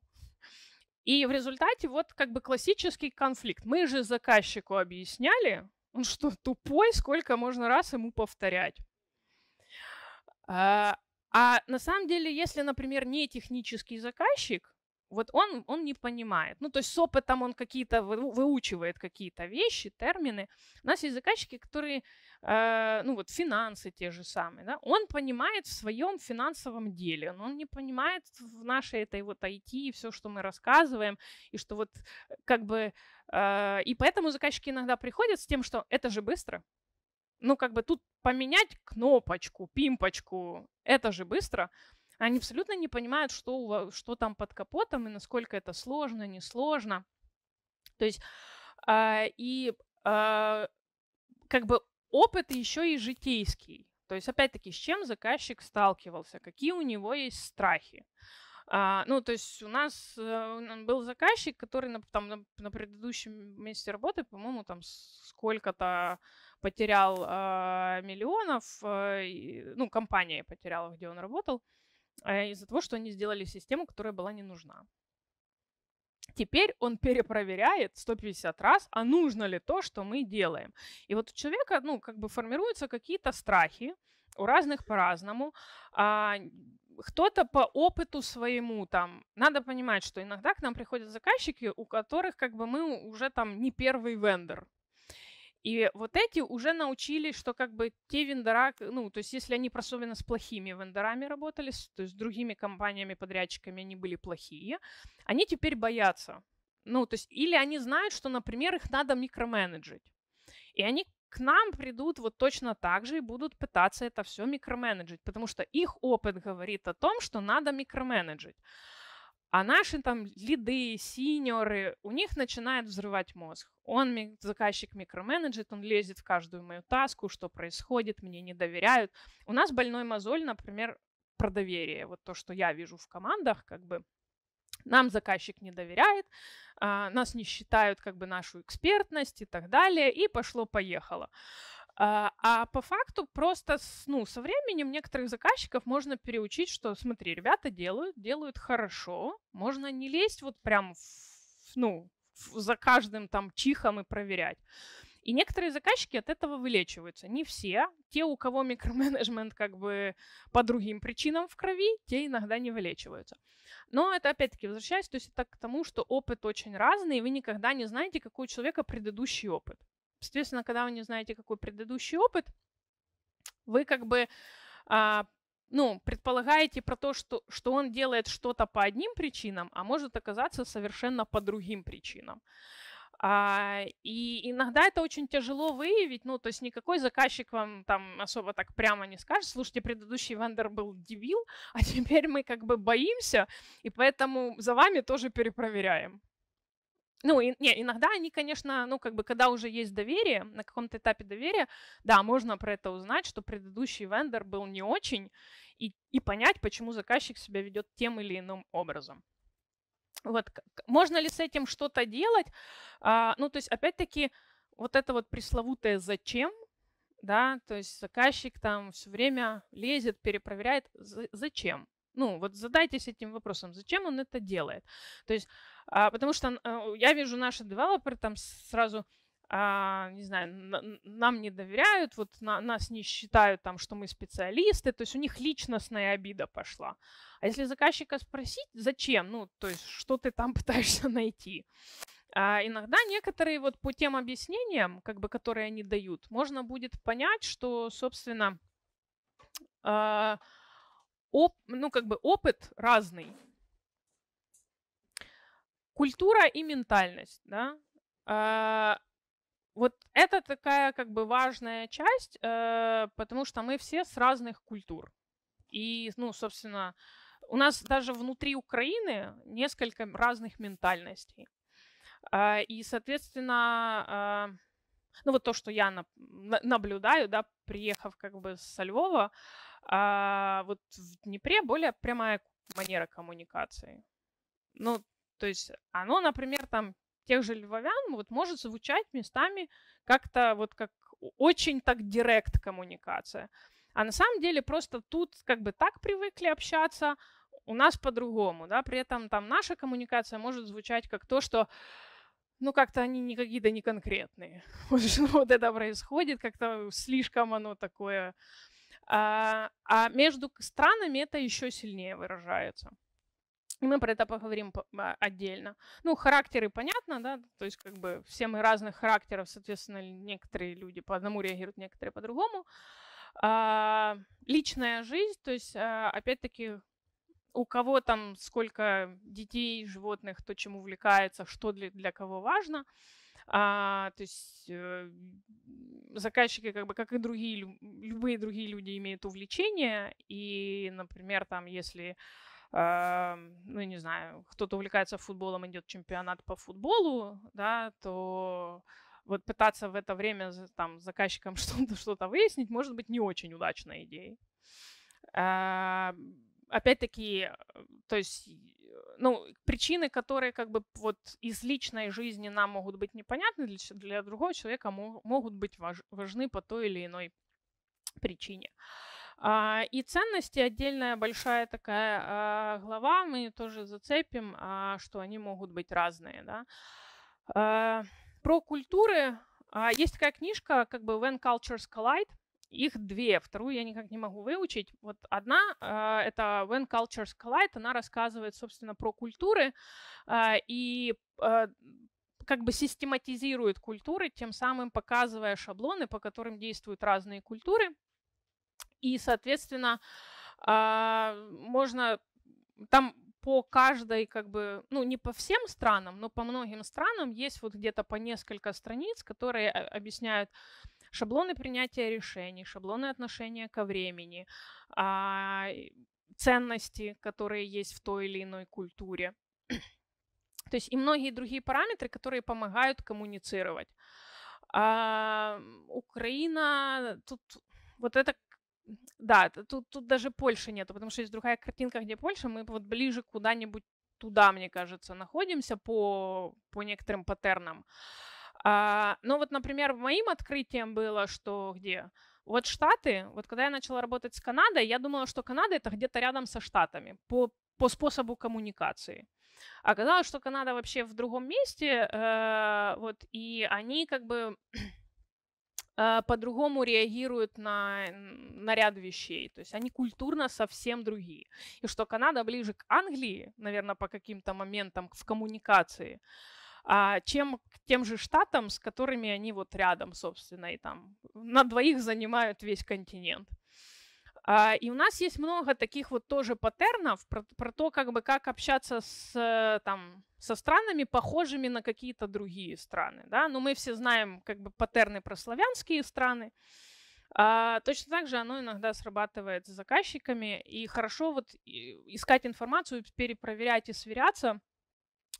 И в результате вот как бы классический конфликт. Мы же заказчику объясняли, он что, тупой, сколько можно раз ему повторять. А, а на самом деле, если, например, не технический заказчик, вот он, он не понимает. Ну, то есть с опытом он какие-то выучивает какие-то вещи, термины. У нас есть заказчики, которые, э, ну вот финансы те же самые, да, он понимает в своем финансовом деле, но он не понимает в нашей этой вот IT и все, что мы рассказываем, и что вот э, как бы... Э, и поэтому заказчики иногда приходят с тем, что это же быстро, ну, как бы тут поменять кнопочку, пимпочку, это же быстро. Они абсолютно не понимают, что, что там под капотом и насколько это сложно, несложно. То есть, э, и э, как бы опыт еще и житейский. То есть, опять-таки, с чем заказчик сталкивался, какие у него есть страхи. А, ну, то есть у нас э, был заказчик, который на, там, на, на предыдущем месте работы, по-моему, там сколько-то потерял э, миллионов, э, ну, компания потеряла, где он работал. Э, Э, из-за того, что они сделали систему, которая была не нужна. Теперь он перепроверяет 150 раз, а нужно ли то, что мы делаем. И вот у человека, ну, как бы формируются какие-то страхи, у разных по-разному. А, кто-то по опыту своему там. Надо понимать, что иногда к нам приходят заказчики, у которых как бы мы уже там не первый вендор. И вот эти уже научились, что как бы те вендора, ну, то есть если они особенно с плохими вендорами работали, то есть с другими компаниями-подрядчиками они были плохие, они теперь боятся. Ну, то есть или они знают, что, например, их надо микроменеджить. И они к нам придут вот точно так же и будут пытаться это все микроменеджить, потому что их опыт говорит о том, что надо микроменеджить. А наши там лиды, синьоры, у них начинает взрывать мозг. Он заказчик микроменеджит, он лезет в каждую мою таску, что происходит, мне не доверяют. У нас больной мозоль, например, про доверие. Вот то, что я вижу в командах, как бы нам заказчик не доверяет, а, нас не считают как бы нашу экспертность и так далее, и пошло-поехало. А, а, по факту просто с, ну, со временем некоторых заказчиков можно переучить, что смотри, ребята делают, делают хорошо, можно не лезть вот прям в, ну, за каждым там чихом и проверять. И некоторые заказчики от этого вылечиваются. Не все. Те, у кого микроменеджмент как бы по другим причинам в крови, те иногда не вылечиваются. Но это опять-таки возвращаясь, то есть это к тому, что опыт очень разный, и вы никогда не знаете, какой у человека предыдущий опыт. Соответственно, когда вы не знаете, какой предыдущий опыт, вы как бы а, ну, предполагаете про то, что, что он делает что-то по одним причинам, а может оказаться совершенно по другим причинам. А, и иногда это очень тяжело выявить, ну, то есть никакой заказчик вам там особо так прямо не скажет, слушайте, предыдущий вендор был дебил, а теперь мы как бы боимся, и поэтому за вами тоже перепроверяем. Ну, и, не, иногда они, конечно, ну, как бы, когда уже есть доверие, на каком-то этапе доверия, да, можно про это узнать, что предыдущий вендор был не очень, и, и понять, почему заказчик себя ведет тем или иным образом. Вот, можно ли с этим что-то делать? А, ну, то есть, опять-таки, вот это вот пресловутое «зачем», да, то есть заказчик там все время лезет, перепроверяет, зачем? Ну, вот задайтесь этим вопросом, зачем он это делает. То есть, а, потому что а, я вижу наши девелоперы там сразу, а, не знаю, на, нам не доверяют, вот на, нас не считают там, что мы специалисты, то есть у них личностная обида пошла. А если заказчика спросить, зачем, ну, то есть, что ты там пытаешься найти? А иногда некоторые вот по тем объяснениям, как бы, которые они дают, можно будет понять, что, собственно, э, оп, ну, как бы опыт разный. Культура и ментальность, да. А, вот это такая как бы важная часть, э, потому что мы все с разных культур. И, ну, собственно, у нас даже внутри Украины несколько разных ментальностей. А, и, соответственно, э, ну вот то, что я наблюдаю, да, приехав как бы со Львова, а вот в Днепре более прямая манера коммуникации. Ну, то есть оно, например, там тех же львовян вот может звучать местами как-то вот как очень так директ коммуникация. А на самом деле просто тут как бы так привыкли общаться, у нас по-другому, да, при этом там наша коммуникация может звучать как то, что ну, как-то они не какие-то не конкретные. Вот, вот это происходит, как-то слишком оно такое а, а, между странами это еще сильнее выражается. И мы про это поговорим а, отдельно. Ну, характеры понятно, да, то есть как бы все мы разных характеров, соответственно, некоторые люди по одному реагируют, некоторые по-другому. А, личная жизнь, то есть а, опять-таки у кого там сколько детей, животных, то чем увлекается, что для, для кого важно – а, то есть э, заказчики, как бы, как и другие, любые другие люди имеют увлечение, и, например, там, если а, ну, не знаю, кто-то увлекается футболом, идет чемпионат по футболу, да, то вот пытаться в это время там заказчикам что-то что выяснить, может быть, не очень удачной идеей. А, опять-таки, э, то есть ну, причины, которые как бы вот из личной жизни нам могут быть непонятны, для, для другого человека могут быть важ, важны по той или иной причине. А, и ценности отдельная большая такая а, глава, мы тоже зацепим, а, что они могут быть разные. Да? А, про культуры а, есть такая книжка, как бы When Cultures Collide, их две, вторую я никак не могу выучить. Вот одна э, это When Cultures Collide, она рассказывает, собственно, про культуры э, и э, как бы систематизирует культуры, тем самым показывая шаблоны, по которым действуют разные культуры. И, соответственно, можно там по каждой, как бы, ну, не по всем странам, но по многим странам есть вот где-то по несколько страниц, которые объясняют, Шаблоны принятия решений, шаблоны отношения ко времени, а, ценности, которые есть в той или иной культуре. То есть и многие другие параметры, которые помогают коммуницировать. А, Украина тут вот это да, тут, тут даже Польши нету, потому что есть другая картинка, где Польша, мы вот ближе куда-нибудь туда, мне кажется, находимся по, по некоторым паттернам. А, ну вот, например, моим открытием было, что где? Вот Штаты, вот когда я начала работать с Канадой, я думала, что Канада это где-то рядом со Штатами по, по способу коммуникации. оказалось, что Канада вообще в другом месте, э, вот, и они как бы э, по-другому реагируют на, на ряд вещей. То есть они культурно совсем другие. И что Канада ближе к Англии, наверное, по каким-то моментам в коммуникации. А, чем к тем же штатам, с которыми они вот рядом, собственно, и там на двоих занимают весь континент. А, и у нас есть много таких вот тоже паттернов про, про то, как бы как общаться с, э, там, со странами, похожими на какие-то другие страны. Да? Но мы все знаем как бы паттерны про славянские страны. А, точно так же оно иногда срабатывает с заказчиками. И хорошо вот искать информацию, перепроверять и сверяться –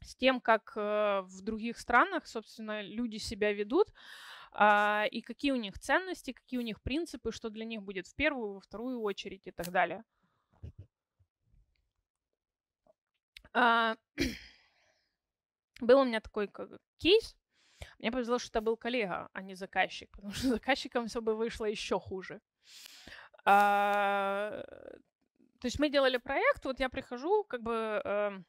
с тем, как э, в других странах, собственно, люди себя ведут, а, и какие у них ценности, какие у них принципы, что для них будет в первую, во вторую очередь и так далее. А, был у меня такой кейс. Мне повезло, что это был коллега, а не заказчик, потому что заказчиком все бы вышло еще хуже. А, то есть мы делали проект, вот я прихожу, как бы эм,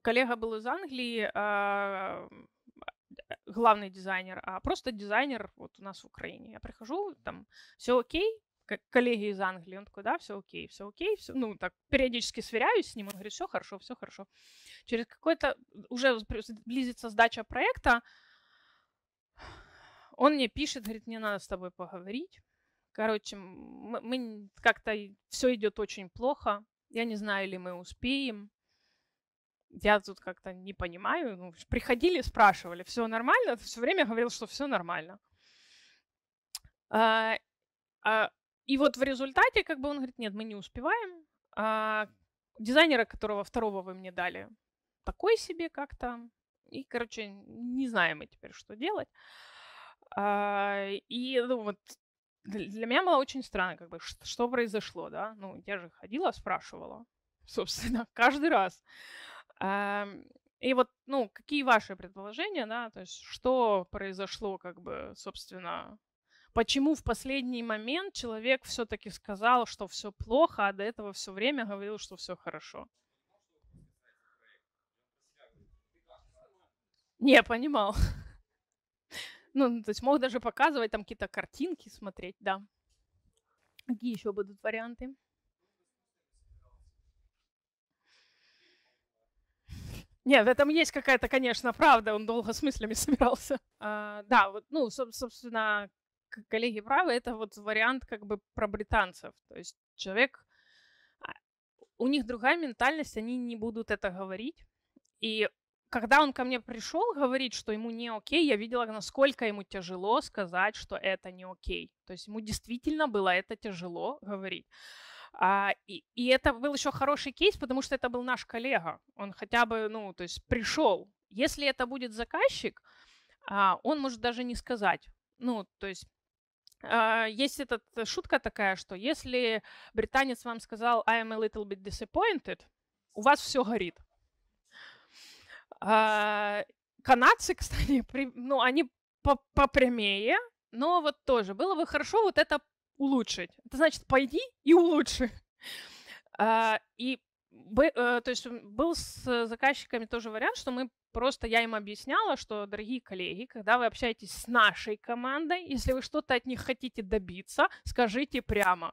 коллега был из Англии, а, а, главный дизайнер, а просто дизайнер вот у нас в Украине. Я прихожу, там все окей, коллеги из Англии. Он такой, да, все окей, все окей, все, ну, так, периодически сверяюсь с ним, он говорит, все хорошо, все хорошо. Через какое-то, уже близится сдача проекта, он мне пишет, говорит, мне надо с тобой поговорить. Короче, мы, мы как-то, все идет очень плохо, я не знаю, или мы успеем я тут как-то не понимаю. Ну, приходили, спрашивали, все нормально? все время говорил, что все нормально. А, а, и вот в результате, как бы он говорит, нет, мы не успеваем. А, дизайнера, которого второго вы мне дали, такой себе как-то. И, короче, не знаем мы теперь, что делать. А, и ну, вот для меня было очень странно, как бы, что произошло, да. Ну, я же ходила, спрашивала, собственно, каждый раз. А, и вот, ну, какие ваши предположения, да, то есть что произошло, как бы, собственно, почему в последний момент человек все-таки сказал, что все плохо, а до этого все время говорил, что все хорошо? Не, понимал. Ну, то есть мог даже показывать там какие-то картинки, смотреть, да. Какие еще будут варианты? Нет, в этом есть какая-то, конечно, правда, он долго с мыслями собирался. А, да, вот, ну, собственно, коллеги правы, это вот вариант как бы про британцев. То есть человек, а, у них другая ментальность, они не будут это говорить. И когда он ко мне пришел говорить, что ему не окей, я видела, насколько ему тяжело сказать, что это не окей. То есть ему действительно было это тяжело говорить. А, и, и это был еще хороший кейс, потому что это был наш коллега. Он хотя бы, ну, то есть пришел. Если это будет заказчик, а, он может даже не сказать. Ну, то есть а, есть эта э, шутка такая, что если британец вам сказал «I am a little bit disappointed», у вас все горит. А, канадцы, кстати, при, ну, они попрямее, но вот тоже. Было бы хорошо вот это улучшить. Это значит, пойди и улучши. А, и э, то есть был с заказчиками тоже вариант, что мы просто, я им объясняла, что, дорогие коллеги, когда вы общаетесь с нашей командой, если вы что-то от них хотите добиться, скажите прямо.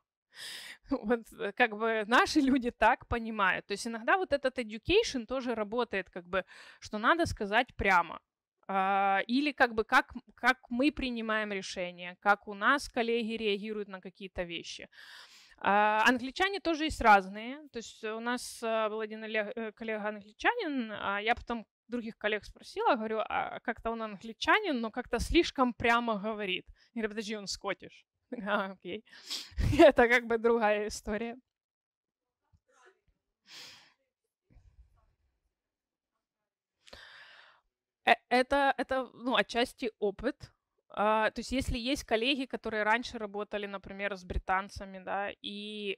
Вот э, как бы наши люди так понимают. То есть иногда вот этот education тоже работает, как бы, что надо сказать прямо. А, или как бы как, как мы принимаем решения, как у нас коллеги реагируют на какие-то вещи. А, англичане тоже есть разные. То есть у нас э, был один э, коллега англичанин, а я потом других коллег спросила, говорю, а как-то он англичанин, но как-то слишком прямо говорит. Я говорю, подожди, он скотиш. А, окей. Это как бы другая история. Э, это, это, ну, отчасти опыт. А, то есть если есть коллеги, которые раньше работали, например, с британцами, да, и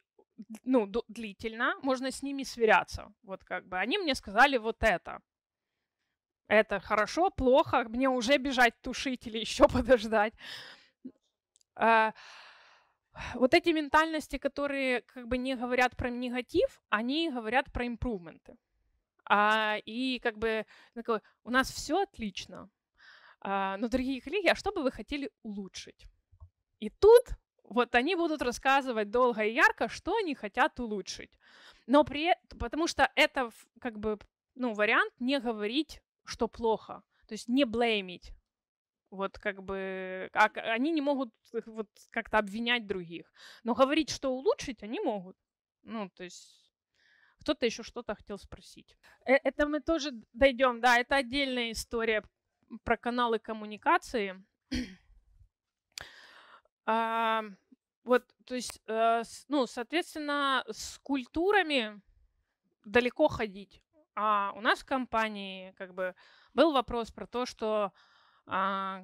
ну, длительно, можно с ними сверяться. Вот как бы они мне сказали вот это. Это хорошо, плохо, мне уже бежать тушить или еще подождать. А, вот эти ментальности, которые как бы не говорят про негатив, они говорят про импрувменты. А, и как бы ну, такой, у нас все отлично, а, но, дорогие коллеги, а что бы вы хотели улучшить? И тут вот они будут рассказывать долго и ярко, что они хотят улучшить. Но при э, потому что это как бы ну, вариант не говорить, что плохо, то есть не блеймить. Вот как бы а, они не могут вот как-то обвинять других. Но говорить, что улучшить, они могут. Ну, то есть кто-то еще что-то хотел спросить. Э, это мы тоже дойдем, да, это отдельная история про каналы коммуникации. А, вот, то есть, э, ну, соответственно, с культурами далеко ходить. А у нас в компании как бы был вопрос про то, что а,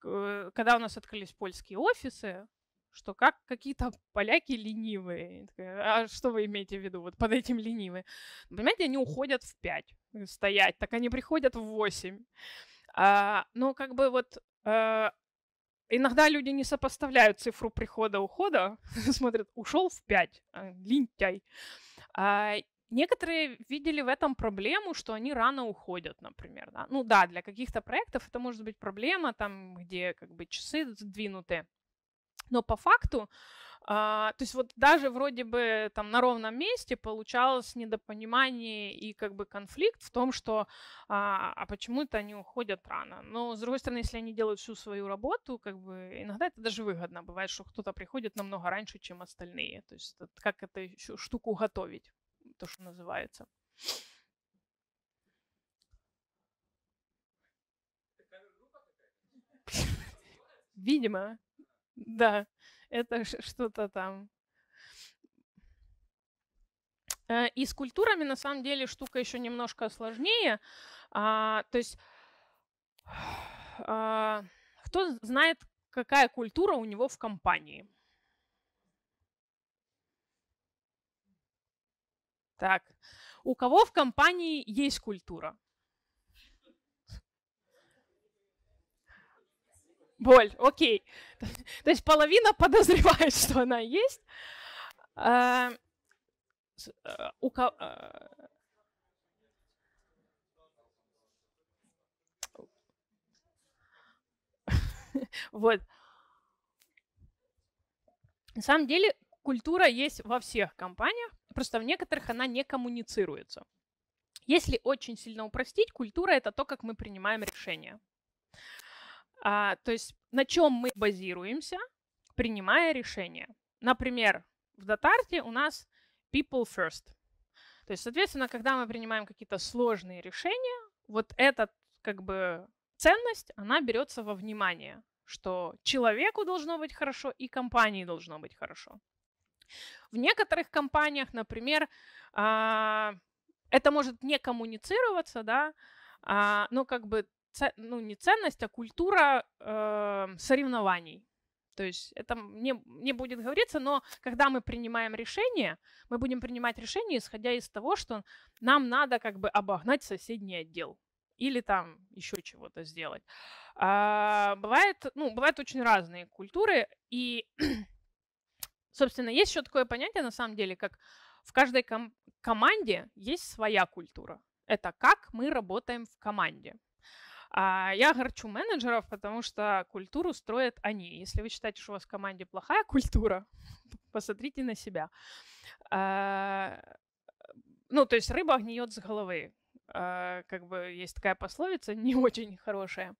когда у нас открылись польские офисы, что как какие-то поляки ленивые. а что вы имеете в виду вот под этим ленивые? Ну, понимаете, они уходят в 5 э, стоять, так они приходят в 8. А, ну, как бы вот а, иногда люди не сопоставляют цифру прихода-ухода, смотрят, ушел в 5, а, лентяй. А, Некоторые видели в этом проблему, что они рано уходят, например. Да? Ну да, для каких-то проектов это может быть проблема, там, где как бы часы сдвинуты. Но по факту, а, то есть вот даже вроде бы там на ровном месте получалось недопонимание и как бы конфликт в том, что а, а почему это они уходят рано. Но с другой стороны, если они делают всю свою работу, как бы иногда это даже выгодно бывает, что кто-то приходит намного раньше, чем остальные. То есть как эту штуку готовить, то что называется. Видимо. Да, это что-то там. Э, и с культурами на самом деле штука еще немножко сложнее. А, то есть а, кто знает, какая культура у него в компании? Так, у кого в компании есть культура? боль, окей. То есть половина подозревает, что она есть. А, э, э, вот. На самом деле культура есть во всех компаниях, просто в некоторых она не коммуницируется. Если очень сильно упростить, культура — это то, как мы принимаем решения. А, то есть на чем мы базируемся, принимая решение. Например, в Датарте у нас people first. То есть, соответственно, когда мы принимаем какие-то сложные решения, вот эта как бы ценность, она берется во внимание, что человеку должно быть хорошо и компании должно быть хорошо. В некоторых компаниях, например, а, это может не коммуницироваться, да, а, но как бы ну, не ценность, а культура э, соревнований. То есть это не, не будет говориться, но когда мы принимаем решение, мы будем принимать решение, исходя из того, что нам надо как бы обогнать соседний отдел или там еще чего-то сделать. А, бывает, ну, бывают очень разные культуры, и, собственно, есть еще такое понятие, на самом деле, как в каждой ком- команде есть своя культура. Это как мы работаем в команде. А я горчу менеджеров, потому что культуру строят они. Если вы считаете, что у вас в команде плохая культура, посмотрите на себя. А, ну, то есть рыба гниет с головы. А, как бы есть такая пословица, не очень хорошая.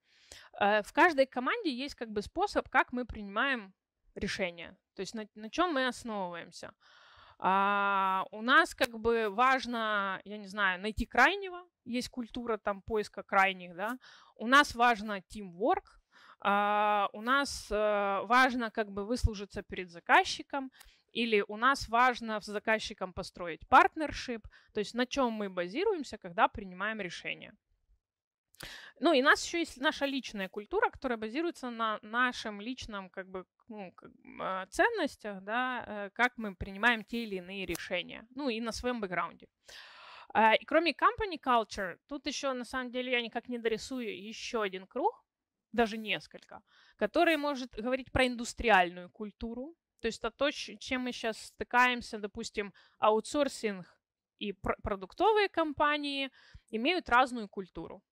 А, в каждой команде есть как бы способ, как мы принимаем решения. То есть на, на чем мы основываемся. А у нас как бы важно, я не знаю, найти крайнего, есть культура там поиска крайних, да. У нас важно teamwork, а, у нас а, важно как бы выслужиться перед заказчиком, или у нас важно с заказчиком построить партнершип, то есть на чем мы базируемся, когда принимаем решение. Ну и у нас еще есть наша личная культура, которая базируется на нашем личном как бы ну, а, ценностях, да, э, как мы принимаем те или иные решения, ну и на своем бэкграунде. А, и кроме company culture, тут еще на самом деле я никак не дорисую еще один круг, даже несколько, который может говорить про индустриальную культуру, то есть это то, чем мы сейчас стыкаемся, допустим, аутсорсинг и продуктовые компании имеют разную культуру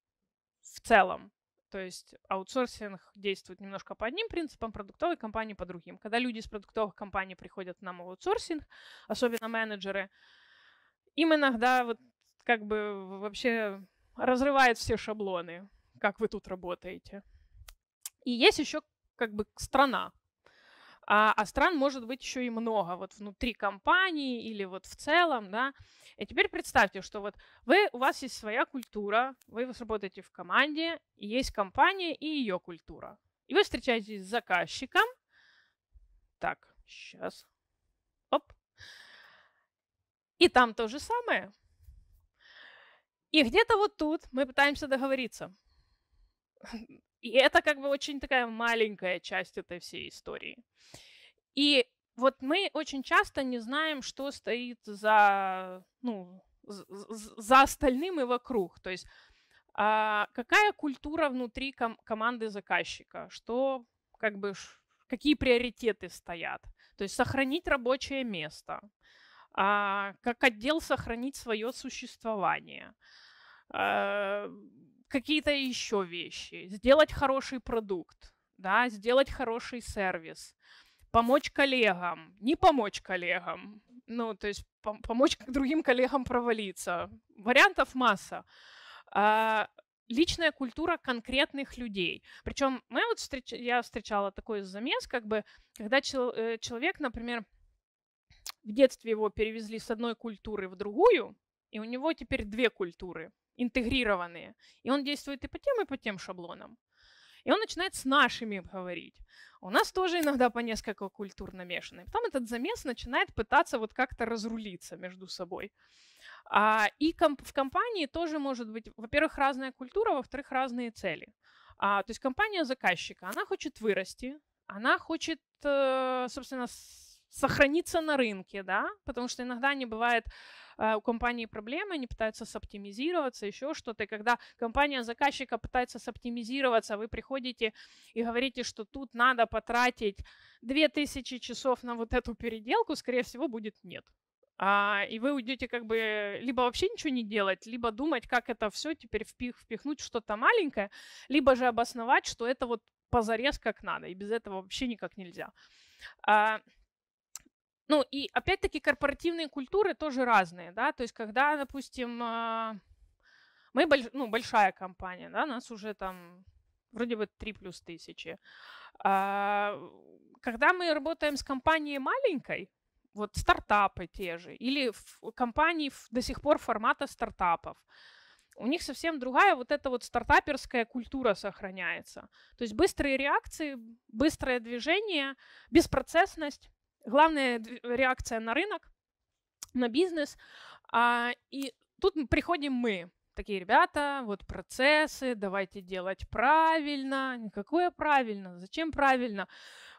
в целом. То есть аутсорсинг действует немножко по одним принципам, продуктовые компании по другим. Когда люди из продуктовых компаний приходят к нам в аутсорсинг, особенно менеджеры, им иногда вот как бы вообще разрывает все шаблоны, как вы тут работаете. И есть еще как бы страна, а, а стран может быть еще и много, вот внутри компании или вот в целом, да. И теперь представьте, что вот вы, у вас есть своя культура, вы работаете в команде, и есть компания и ее культура. И вы встречаетесь с заказчиком. Так, сейчас. Оп. И там то же самое. И где-то вот тут мы пытаемся договориться. И это как бы очень такая маленькая часть этой всей истории. И вот мы очень часто не знаем, что стоит за, ну, за остальным и вокруг. То есть а какая культура внутри ком- команды заказчика, что как бы какие приоритеты стоят. То есть сохранить рабочее место, а, как отдел сохранить свое существование. А, какие-то еще вещи, сделать хороший продукт, да, сделать хороший сервис, помочь коллегам, не помочь коллегам, ну, то есть пом- помочь другим коллегам провалиться. Вариантов масса. А, личная культура конкретных людей. Причем мы ну, вот встреч... я встречала такой замес, как бы, когда чел... Э, человек, например, в детстве его перевезли с одной культуры в другую, и у него теперь две культуры интегрированные. И он действует и по тем, и по тем шаблонам. И он начинает с нашими говорить. У нас тоже иногда по несколько культур намешаны. Потом этот замес начинает пытаться вот как-то разрулиться между собой. А, и комп- в компании тоже может быть, во-первых, разная культура, во-вторых, разные цели. А, то есть компания заказчика, она хочет вырасти, она хочет, э, собственно, сохраниться на рынке, да, потому что иногда не бывает э, у компании проблемы, они пытаются соптимизироваться, еще что-то, и когда компания заказчика пытается соптимизироваться, вы приходите и говорите, что тут надо потратить 2000 часов на вот эту переделку, скорее всего, будет нет. А, и вы уйдете как бы либо вообще ничего не делать, либо думать, как это все теперь впих, впихнуть что-то маленькое, либо же обосновать, что это вот позарез как надо, и без этого вообще никак нельзя. А, ну, и опять-таки корпоративные культуры тоже разные, да, то есть когда, допустим, а, мы, больш, ну, большая компания, да, нас уже там вроде бы 3 плюс тысячи. А, когда мы работаем с компанией маленькой, вот стартапы те же, или в компании до сих пор формата стартапов, у них совсем другая вот эта вот стартаперская культура сохраняется. То есть быстрые реакции, быстрое движение, беспроцессность главная реакция на рынок, на бизнес. А, и тут приходим мы, такие ребята, вот процессы, давайте делать правильно. Какое правильно? Зачем правильно?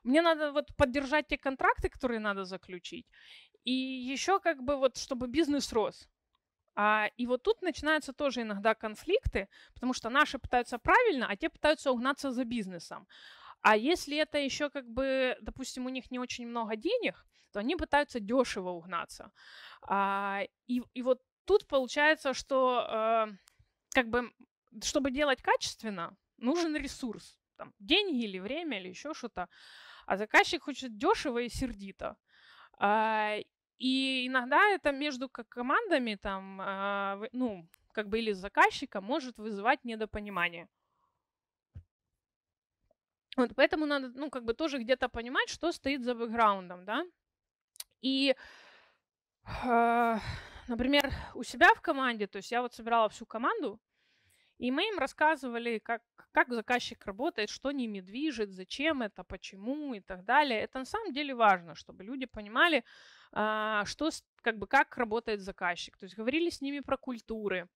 Мне надо вот поддержать те контракты, которые надо заключить. И еще как бы вот, чтобы бизнес рос. А, и вот тут начинаются тоже иногда конфликты, потому что наши пытаются правильно, а те пытаются угнаться за бизнесом. А если это еще как бы, допустим, у них не очень много денег, то они пытаются дешево угнаться. А, и, и вот тут получается, что э, как бы, чтобы делать качественно, нужен ресурс. Там, деньги или время, или еще что-то. А заказчик хочет дешево и сердито. А, и иногда это между командами, там, э, ну, как бы или с заказчиком может вызывать недопонимание. Вот, поэтому надо, ну, как бы тоже где-то понимать, что стоит за бэкграундом, да. И, э, например, у себя в команде, то есть я вот собирала всю команду, и мы им рассказывали, как, как заказчик работает, что ними движет, зачем это, почему и так далее. Это на самом деле важно, чтобы люди понимали, а, что, как бы, как работает заказчик. То есть говорили с ними про культуры,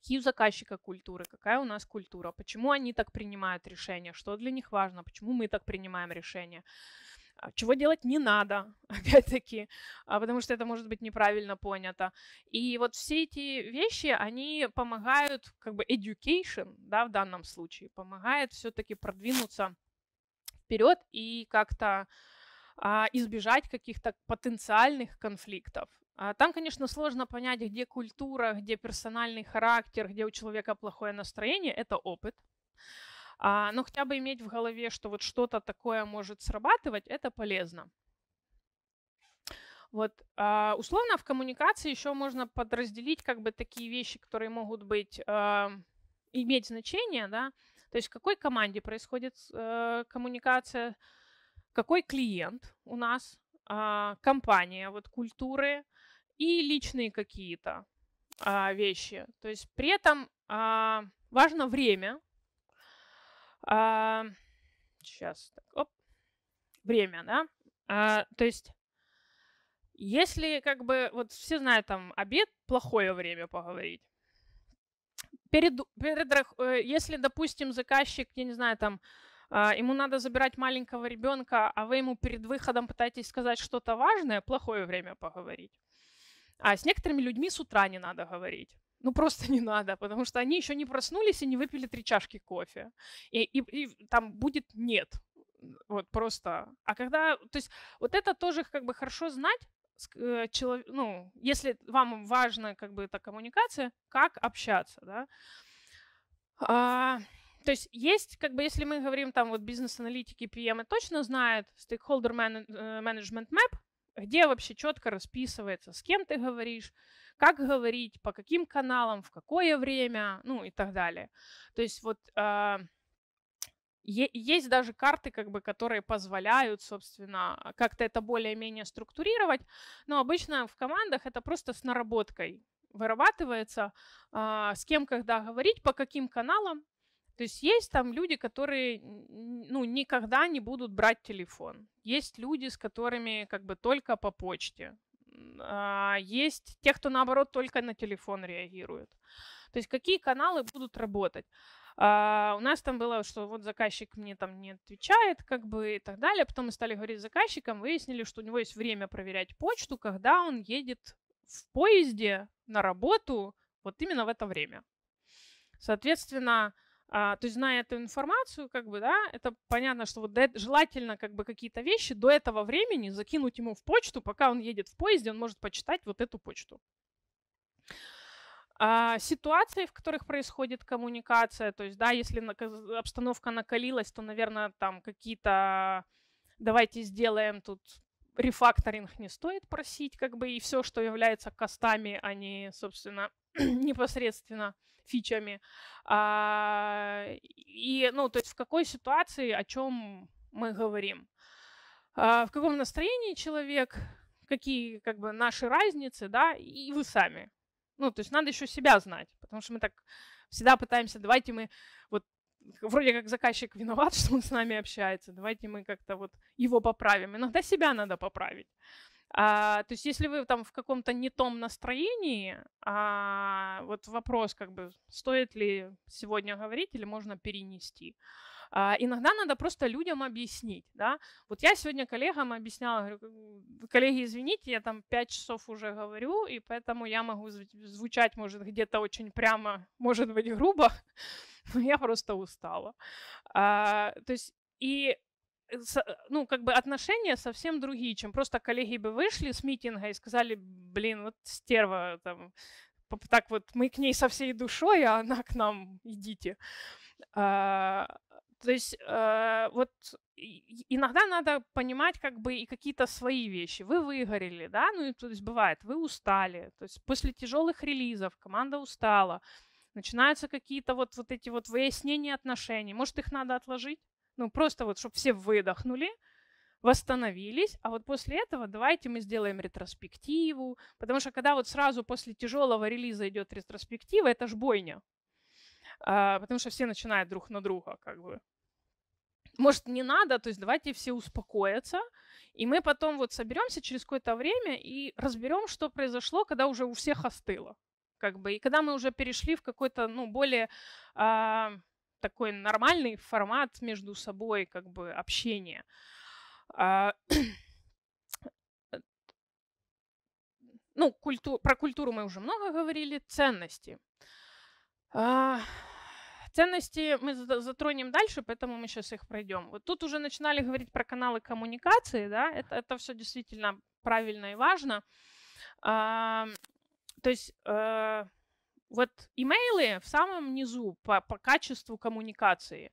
какие у заказчика культуры, какая у нас культура, почему они так принимают решения, что для них важно, почему мы так принимаем решения а, чего делать не надо, опять-таки, а, потому что это может быть неправильно понято. И вот все эти вещи, они помогают, как бы education, да, в данном случае, помогает все-таки продвинуться вперед и как-то а, избежать каких-то потенциальных конфликтов. А, там, конечно, сложно понять, где культура, где персональный характер, где у человека плохое настроение. Это опыт. А, но хотя бы иметь в голове, что вот что-то такое может срабатывать, это полезно. Вот, а, условно, в коммуникации еще можно подразделить как бы такие вещи, которые могут быть, иметь значение, да, то есть в какой команде происходит э, коммуникация, какой клиент у нас, компания, вот культуры, и личные какие-то а, вещи. То есть при этом а, важно время. А, сейчас, так, оп, время, да. А, то есть если как бы, вот все знают там, обед – плохое время поговорить. Перед, перед, э, если, допустим, заказчик, я не знаю, там, а, ему надо забирать маленького ребенка, а вы ему перед выходом пытаетесь сказать что-то важное, плохое время поговорить. А с некоторыми людьми с утра не надо говорить. Ну просто не надо, потому что они еще не проснулись и не выпили три чашки кофе. И, и, и там будет нет. Вот просто. А когда, то есть вот это тоже как бы хорошо знать, э, человек, ну, если вам важна как бы эта коммуникация, как общаться, да. А, то есть есть, как бы, если мы говорим там вот бизнес-аналитики, PM точно знают стейкхолдер менеджмент э, map, где вообще четко расписывается, с кем ты говоришь, как говорить, по каким каналам, в какое время, ну и так далее. То есть вот э, есть даже карты, как бы, которые позволяют, собственно, как-то это более-менее структурировать, но обычно в командах это просто с наработкой вырабатывается, э, с кем когда говорить, по каким каналам, то есть есть там люди, которые ну, никогда не будут брать телефон. Есть люди, с которыми как бы только по почте. А, есть те, кто наоборот только на телефон реагирует. То есть какие каналы будут работать. Uh, у нас там было, что вот заказчик мне там не отвечает, как бы и так далее. Потом мы стали говорить с заказчиком, выяснили, что у него есть время проверять почту, когда он едет в поезде на работу, вот именно в это время. Соответственно, а, то есть, зная эту информацию, как бы, да, это понятно, что вот до, желательно как бы какие-то вещи до этого времени закинуть ему в почту, пока он едет в поезде, он может почитать вот эту почту. А, ситуации, в которых происходит коммуникация, то есть, да, если обстановка накалилась, то, наверное, там какие-то давайте сделаем тут рефакторинг не стоит просить, как бы, и все, что является костами, а не, собственно, непосредственно фичами. А, и, ну, то есть в какой ситуации, о чем мы говорим. А, в каком настроении человек, какие как бы наши разницы, да, и вы сами. Ну, то есть надо еще себя знать, потому что мы так всегда пытаемся, давайте мы вот вроде как заказчик виноват, что он с нами общается, давайте мы как-то вот его поправим. Иногда себя надо поправить. А, то есть, если вы там в каком-то не том настроении, а, вот вопрос, как бы, стоит ли сегодня говорить или можно перенести. А, иногда надо просто людям объяснить, да. Вот я сегодня коллегам объясняла, говорю, коллеги, извините, я там 5 часов уже говорю, и поэтому я могу звучать, может, где-то очень прямо, может быть, грубо, но я просто устала. А, то есть, и Э, ну, как бы отношения совсем другие, чем просто коллеги бы вышли с митинга и сказали, блин, вот стерва, там, так вот мы к ней со всей душой, а она к нам, идите. А, то есть э, вот иногда надо понимать как бы и какие-то свои вещи. Вы выиграли, да, ну и то есть бывает, вы устали, то есть после тяжелых релизов команда устала, начинаются какие-то вот, вот эти вот выяснения отношений, может их надо отложить? Ну, просто вот, чтобы все выдохнули, восстановились, а вот после этого давайте мы сделаем ретроспективу, потому что когда вот сразу после тяжелого релиза идет ретроспектива, это ж бойня, а, потому что все начинают друг на друга как бы. Может, не надо, то есть давайте все успокоятся, и мы потом вот соберемся через какое-то время и разберем, что произошло, когда уже у всех остыло, как бы, и когда мы уже перешли в какой-то, ну, более... А, такой нормальный формат между собой как бы общения. А, ну, культу, про культуру мы уже много говорили, ценности. А, ценности мы затронем дальше, поэтому мы сейчас их пройдем. Вот тут уже начинали говорить про каналы коммуникации, да, это, это все действительно правильно и важно. А, то есть э, вот имейлы в самом низу по, по качеству коммуникации.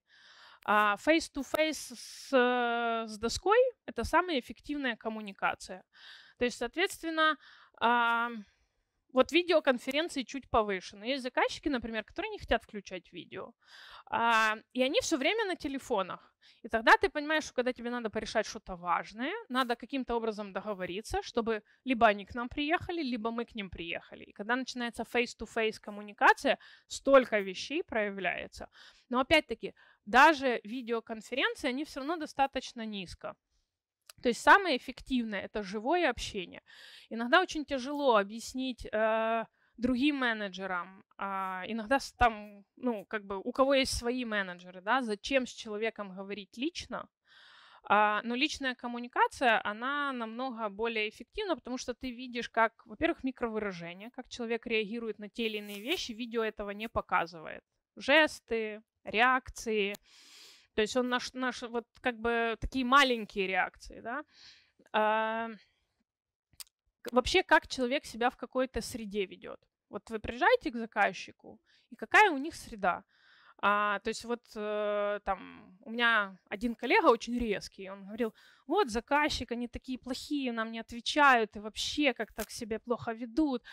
face-to-face а с, э, с доской – это самая эффективная коммуникация. То есть, соответственно, вот видеоконференции чуть повыше, но Есть заказчики, например, которые не хотят включать видео. А, и они все время на телефонах. И тогда ты понимаешь, что когда тебе надо порешать что-то важное, надо каким-то образом договориться, чтобы либо они к нам приехали, либо мы к ним приехали. И когда начинается face-to-face коммуникация, столько вещей проявляется. Но опять-таки, даже видеоконференции, они все равно достаточно низко. То есть самое эффективное это живое общение. Иногда очень тяжело объяснить э, другим менеджерам, э, иногда там, ну, как бы у кого есть свои менеджеры, да, зачем с человеком говорить лично, а, но личная коммуникация, она намного более эффективна, потому что ты видишь, как, во-первых, микровыражение, как человек реагирует на те или иные вещи, видео этого не показывает. Жесты, реакции, то есть он наш, наш вот как бы такие маленькие реакции, да. А, вообще, как человек себя в какой-то среде ведет. Вот вы приезжаете к заказчику, и какая у них среда? А, то есть вот э, там у меня один коллега очень резкий, он говорил, вот заказчик, они такие плохие, нам не отвечают и вообще как так себя плохо ведут.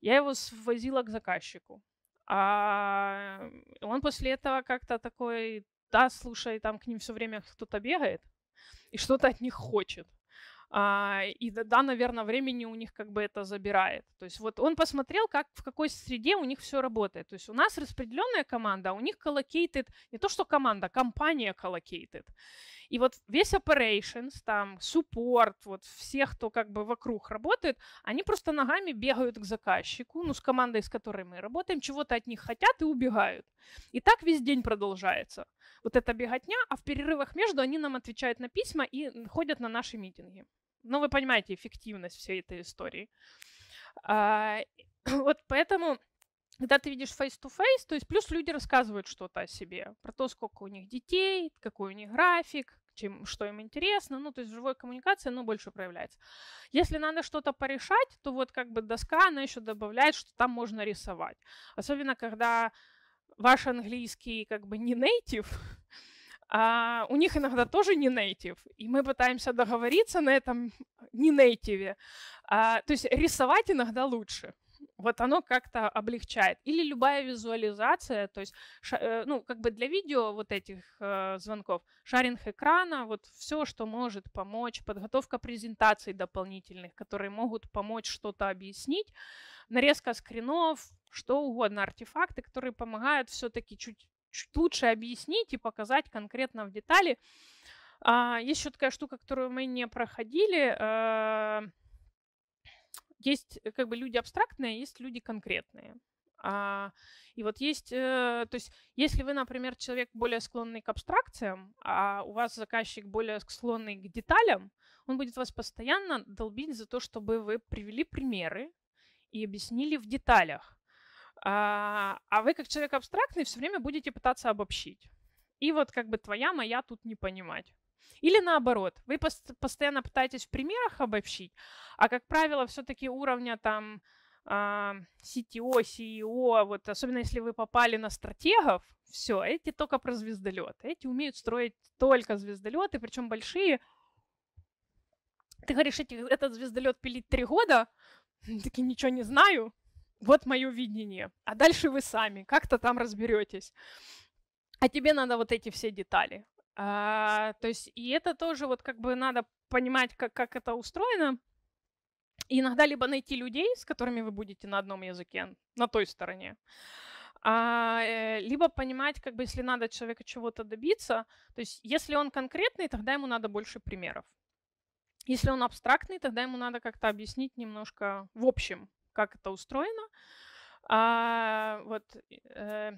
Я его свозила к заказчику. А он после этого как-то такой да, слушай, там к ним все время кто-то бегает и что-то от них хочет. А, и да, наверное, времени у них как бы это забирает. То есть вот он посмотрел, как, в какой среде у них все работает. То есть у нас распределенная команда, у них коллокейтед, не то что команда, компания коллокейтед. И вот весь operations, там, суппорт, вот всех, кто как бы вокруг работает, они просто ногами бегают к заказчику, ну, с командой, с которой мы работаем, чего-то от них хотят и убегают. И так весь день продолжается. Вот эта беготня, а в перерывах между они нам отвечают на письма и ходят на наши митинги. Ну, вы понимаете эффективность всей этой истории. А, вот поэтому когда ты видишь face-to-face, то есть плюс люди рассказывают что-то о себе, про то, сколько у них детей, какой у них график, чем, что им интересно, ну, то есть живой коммуникации оно ну, больше проявляется. Если надо что-то порешать, то вот как бы доска, она еще добавляет, что там можно рисовать. Особенно, когда ваш английский как бы не native, а у них иногда тоже не native, и мы пытаемся договориться на этом не native. А, то есть рисовать иногда лучше вот оно как-то облегчает. Или любая визуализация, то есть, э, ну, как бы для видео вот этих э, звонков, шаринг экрана, вот все, что может помочь, подготовка презентаций дополнительных, которые могут помочь что-то объяснить, нарезка скринов, что угодно, артефакты, которые помогают все-таки чуть, чуть лучше объяснить и показать конкретно в детали. А, есть еще такая штука, которую мы не проходили. Э, есть э, как бы люди абстрактные, есть люди конкретные. А, и вот есть, э, то есть, если вы, например, человек более склонный к абстракциям, а у вас заказчик более склонный к деталям, он будет вас постоянно долбить за то, чтобы вы привели примеры и объяснили в деталях. А, а вы, как человек абстрактный, все время будете пытаться обобщить. И вот как бы твоя, моя тут не понимать. Или наоборот, вы постоянно пытаетесь в примерах обобщить, а, как правило, все-таки уровня там а, CTO, CEO, вот особенно если вы попали на стратегов, все, эти только про звездолеты Эти умеют строить только звездолеты, причем большие. Ты говоришь, эти, этот звездолет пилить три года, таки ничего не знаю, вот мое видение. А дальше вы сами как-то там разберетесь. А тебе надо вот эти все детали. А, то есть, и это тоже вот как бы надо понимать, как, как это устроено. И иногда либо найти людей, с которыми вы будете на одном языке, на той стороне, а, э, либо понимать, как бы, если надо человека чего-то добиться, то есть, если он конкретный, тогда ему надо больше примеров. Если он абстрактный, тогда ему надо как-то объяснить немножко в общем, как это устроено. А, вот, э,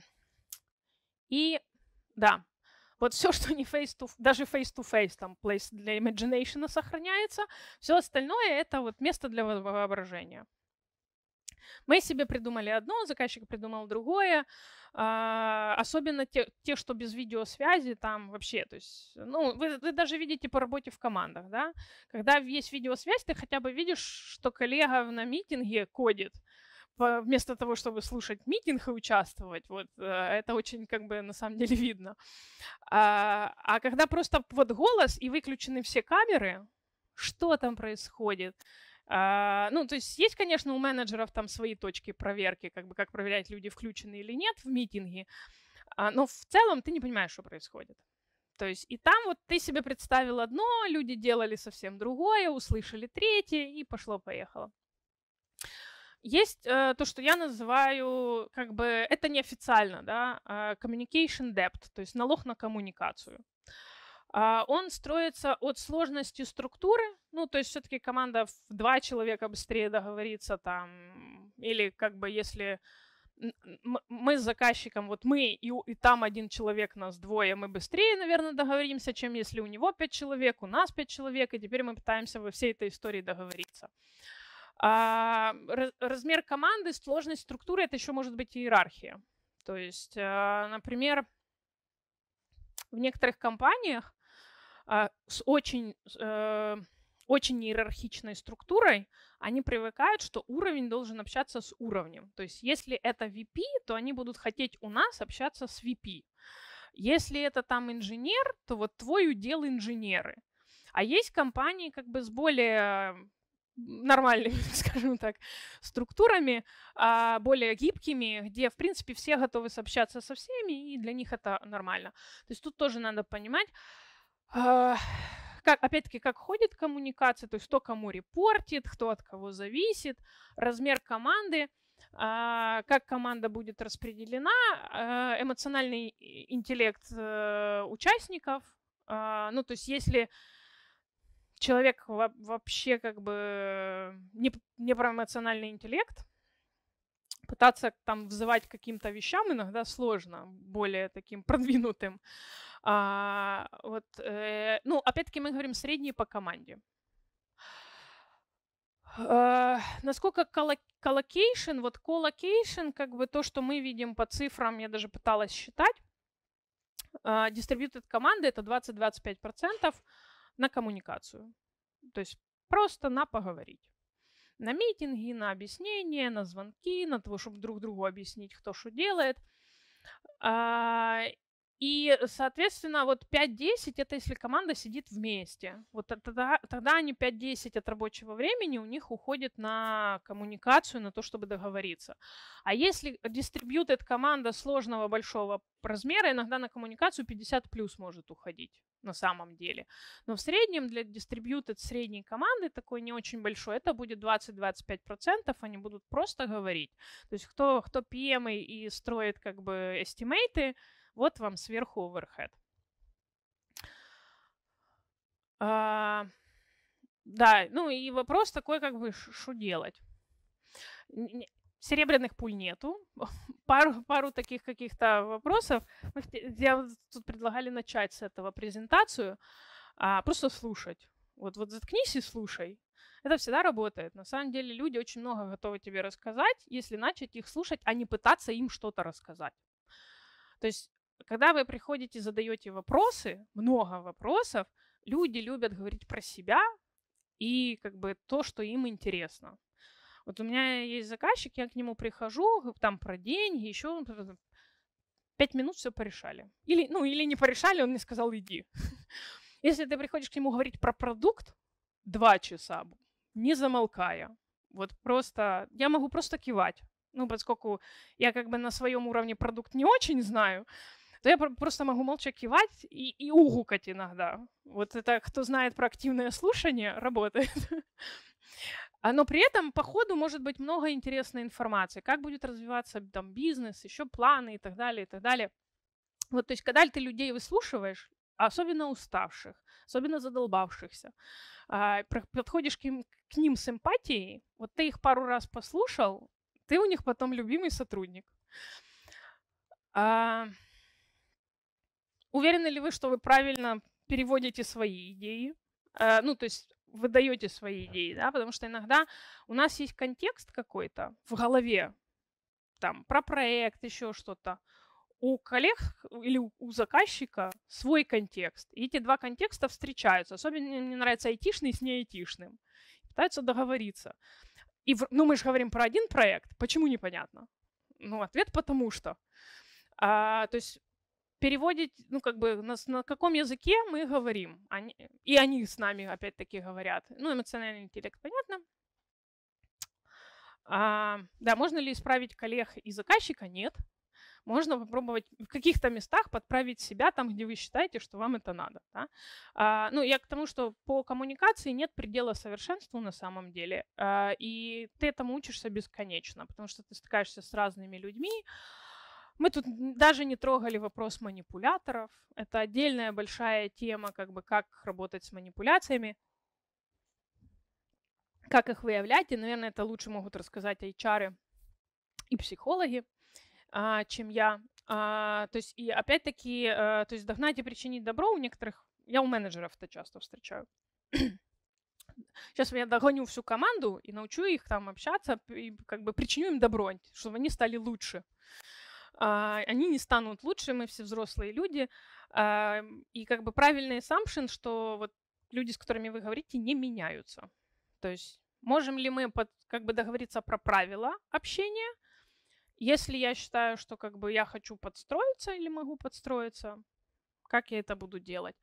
и да, вот все, что не face to даже face-to-face, там, place для imagination а сохраняется, все остальное — это вот место для воображения. Мы себе придумали одно, заказчик придумал другое. А, особенно те, те, что без видеосвязи, там вообще, то есть, ну, вы, вы даже видите по работе в командах, да? Когда есть видеосвязь, ты хотя бы видишь, что коллега на митинге кодит, вместо того, чтобы слушать митинг и участвовать, вот э, это очень как бы на самом деле видно. А, а когда просто вот голос и выключены все камеры, что там происходит? А, ну, то есть есть, конечно, у менеджеров там свои точки проверки, как бы как проверять люди включены или нет в митинге, а, но в целом ты не понимаешь, что происходит. То есть и там вот ты себе представил одно, люди делали совсем другое, услышали третье и пошло-поехало. Есть э, то, что я называю, как бы, это неофициально, да, э, communication debt, то есть налог на коммуникацию. Э, он строится от сложности структуры, ну, то есть все-таки команда в два человека быстрее договорится там, или как бы если мы с заказчиком, вот мы и, и там один человек, нас двое, мы быстрее, наверное, договоримся, чем если у него пять человек, у нас пять человек, и теперь мы пытаемся во всей этой истории договориться. А, размер команды, сложность структуры, это еще может быть иерархия. То есть, а, например, в некоторых компаниях а, с очень, э, очень иерархичной структурой они привыкают, что уровень должен общаться с уровнем. То есть, если это VP, то они будут хотеть у нас общаться с VP. Если это там инженер, то вот твой удел инженеры. А есть компании как бы с более нормальными, скажем так, структурами, а более гибкими, где, в принципе, все готовы сообщаться со всеми, и для них это нормально. То есть тут тоже надо понимать, а, как, опять-таки, как ходит коммуникация, то есть кто кому репортит, кто от кого зависит, размер команды, а, как команда будет распределена, а, эмоциональный э, интеллект э, участников. Ну, то есть если человек вообще как бы не, не про эмоциональный интеллект. Пытаться там взывать каким-то вещам иногда сложно, более таким продвинутым. А, вот, э, ну, опять-таки мы говорим средние по команде. Э, насколько коллокейшн, вот коллокейшн, как бы то, что мы видим по цифрам, я даже пыталась считать, а, дистрибьютед команды это 20-25% на коммуникацию. То есть просто на поговорить. На митинги, на объяснения, на звонки, на то, чтобы друг другу объяснить, кто что делает. А, и, э, соответственно, вот 5-10 это если команда сидит вместе. Вот тогда, тогда они 5-10 от рабочего времени у них уходит на коммуникацию, на то, чтобы договориться. А если дистрибьют дистрибьютед команда сложного большого размера, иногда на коммуникацию 50 плюс может уходить на самом деле. Но в среднем для дистрибьютед средней команды, такой не очень большой, это будет 20-25%, они будут просто говорить. То есть кто, кто PM и строит как бы эстимейты, вот вам сверху оверхед. А, да, ну и вопрос такой, как бы, что делать? Серебряных пуль нету. Пару, пару таких каких-то вопросов. Я тут предлагали начать с этого презентацию, а просто слушать. Вот, вот заткнись и слушай. Это всегда работает. На самом деле люди очень много готовы тебе рассказать, если начать их слушать, а не пытаться им что-то рассказать. То есть когда вы приходите, задаете вопросы, много вопросов, люди любят говорить про себя и как бы то, что им интересно. Вот у меня есть заказчик, я к нему прихожу, там про деньги, еще пять минут все порешали. Или, ну, или не порешали, он мне сказал, иди. Если ты приходишь к нему говорить про продукт, два часа, не замолкая. Вот просто, я могу просто кивать. Ну, поскольку я как бы на своем уровне продукт не очень знаю, то я просто могу молча кивать и, и угукать иногда. Вот это, кто знает про активное слушание, работает. А, но при этом по ходу может быть много интересной информации, как будет развиваться там бизнес, еще планы и так далее, и так далее. Вот, то есть, когда ты людей выслушиваешь, особенно уставших, особенно задолбавшихся, а, подходишь к, им, к ним с эмпатией, вот ты их пару раз послушал, ты у них потом любимый сотрудник. А, Уверены ли вы, что вы правильно переводите свои идеи? Э, ну, то есть выдаете свои идеи, да, потому что иногда у нас есть контекст какой-то в голове, там, про проект, еще что-то. У коллег или у заказчика свой контекст. И эти два контекста встречаются. Особенно мне нравится айтишный с неайтишным. Пытаются договориться. И, в, ну, мы же говорим про один проект. Почему непонятно? Ну, ответ потому что. А, то есть переводить, ну, как бы, на, на каком языке мы говорим. Они, а и они с нами, опять-таки, говорят. Ну, эмоциональный интеллект, понятно. А, да, можно ли исправить коллег и заказчика? Нет. Можно попробовать в каких-то местах подправить себя там, где вы считаете, что вам это надо. Да? А, ну, я к тому, что по коммуникации нет предела совершенству на самом деле. А, и ты этому учишься бесконечно, потому что ты стыкаешься с разными людьми, мы тут даже не трогали вопрос манипуляторов. Это отдельная большая тема, как бы как работать с манипуляциями, как их выявлять. И, наверное, это лучше могут рассказать HR и психологи, а, чем я. А, то есть, и опять-таки, э, то есть догнать и причинить добро у некоторых, я у менеджеров это часто встречаю. Сейчас я догоню всю команду и научу их там общаться, и как бы причиню им добро, чтобы они стали лучше. А, они не станут лучше, мы все взрослые люди. А, и как бы правильный assumption, что вот люди, с которыми вы говорите, не меняются. То есть можем ли мы под, как бы договориться про правила общения? Если я считаю, что как бы я хочу подстроиться или могу подстроиться, как я это буду делать?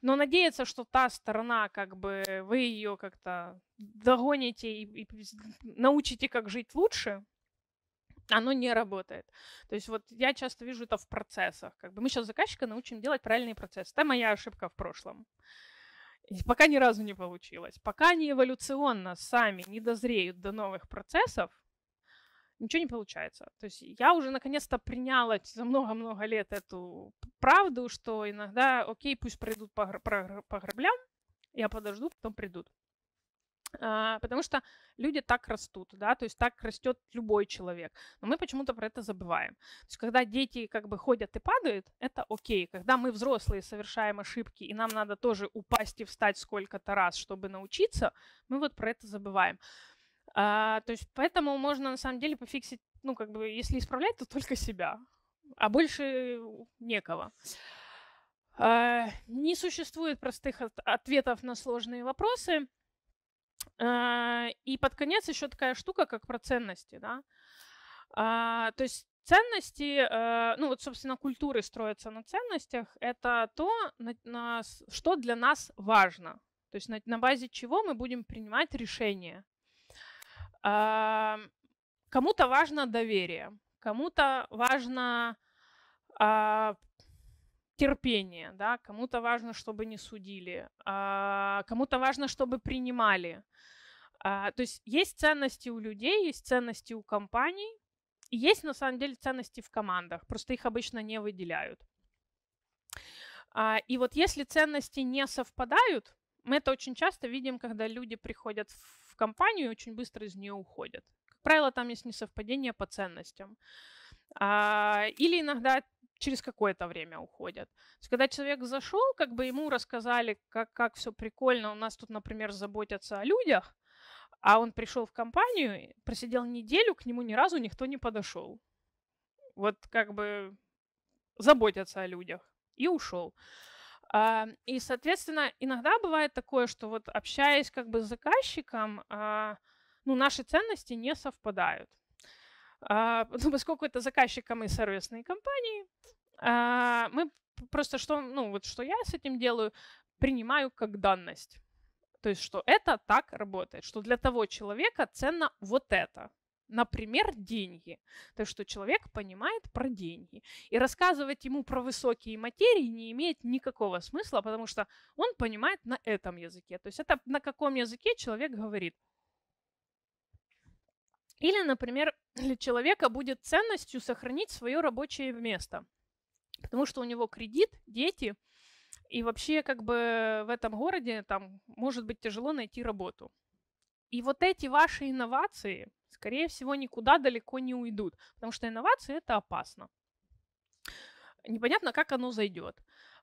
Но надеяться, что та сторона, как бы вы ее как-то догоните и, и научите, как жить лучше, оно не работает. То есть вот я часто вижу это в процессах. Как бы мы сейчас заказчика научим делать правильные процессы. Это моя ошибка в прошлом. И пока ни разу не получилось. Пока они эволюционно сами не дозреют до новых процессов, ничего не получается. То есть я уже наконец-то приняла за много-много лет эту правду, что иногда, окей, пусть придут по, по, по граблям, я подожду, потом придут. А, потому что люди так растут, да, то есть так растет любой человек. Но мы почему-то про это забываем. То есть когда дети как бы ходят и падают, это окей. Когда мы взрослые совершаем ошибки, и нам надо тоже упасть и встать сколько-то раз, чтобы научиться, мы вот про это забываем. А, то есть поэтому можно на самом деле пофиксить, ну как бы, если исправлять, то только себя, а больше некого. А, не существует простых ответов на сложные вопросы. Э, и под конец еще такая штука, как про ценности, да. А, то есть ценности, э, ну вот, собственно, культуры строятся на ценностях, это то, что для нас важно, то есть на базе чего мы будем принимать решения. Кому-то важно доверие, кому-то важно а, терпение, да, кому-то важно, чтобы не судили, а, кому-то важно, чтобы принимали. А, то есть есть ценности у людей, есть ценности у компаний, и есть на самом деле ценности в командах, просто их обычно не выделяют. А, и вот если ценности не совпадают, мы это очень часто видим, когда люди приходят в компанию и очень быстро из нее уходят. Как правило, там есть несовпадение по ценностям. или иногда через какое-то время уходят. То есть, когда человек зашел, как бы ему рассказали, как, как все прикольно, у нас тут, например, заботятся о людях, а он пришел в компанию, просидел неделю, к нему ни разу никто не подошел. Вот как бы заботятся о людях. И ушел. А, и, соответственно, иногда бывает такое, что вот общаясь как бы с заказчиком, а, ну, наши ценности не совпадают. А, ну, поскольку это заказчик, и мы сервисные компании, а, мы просто что, ну вот что я с этим делаю, принимаю как данность. То есть, что это так работает, что для того человека ценно вот это. Например, деньги. То есть, что человек понимает про деньги. И рассказывать ему про высокие материи не имеет никакого смысла, потому что он понимает на этом языке. То есть, это на каком языке человек говорит. Или, например, для человека будет ценностью сохранить свое рабочее место – Потому что у него кредит, дети, и вообще как бы в этом городе там может быть тяжело найти работу. И вот эти ваши инновации, скорее всего, никуда далеко не уйдут, потому что инновации это опасно. Непонятно, как оно зайдет.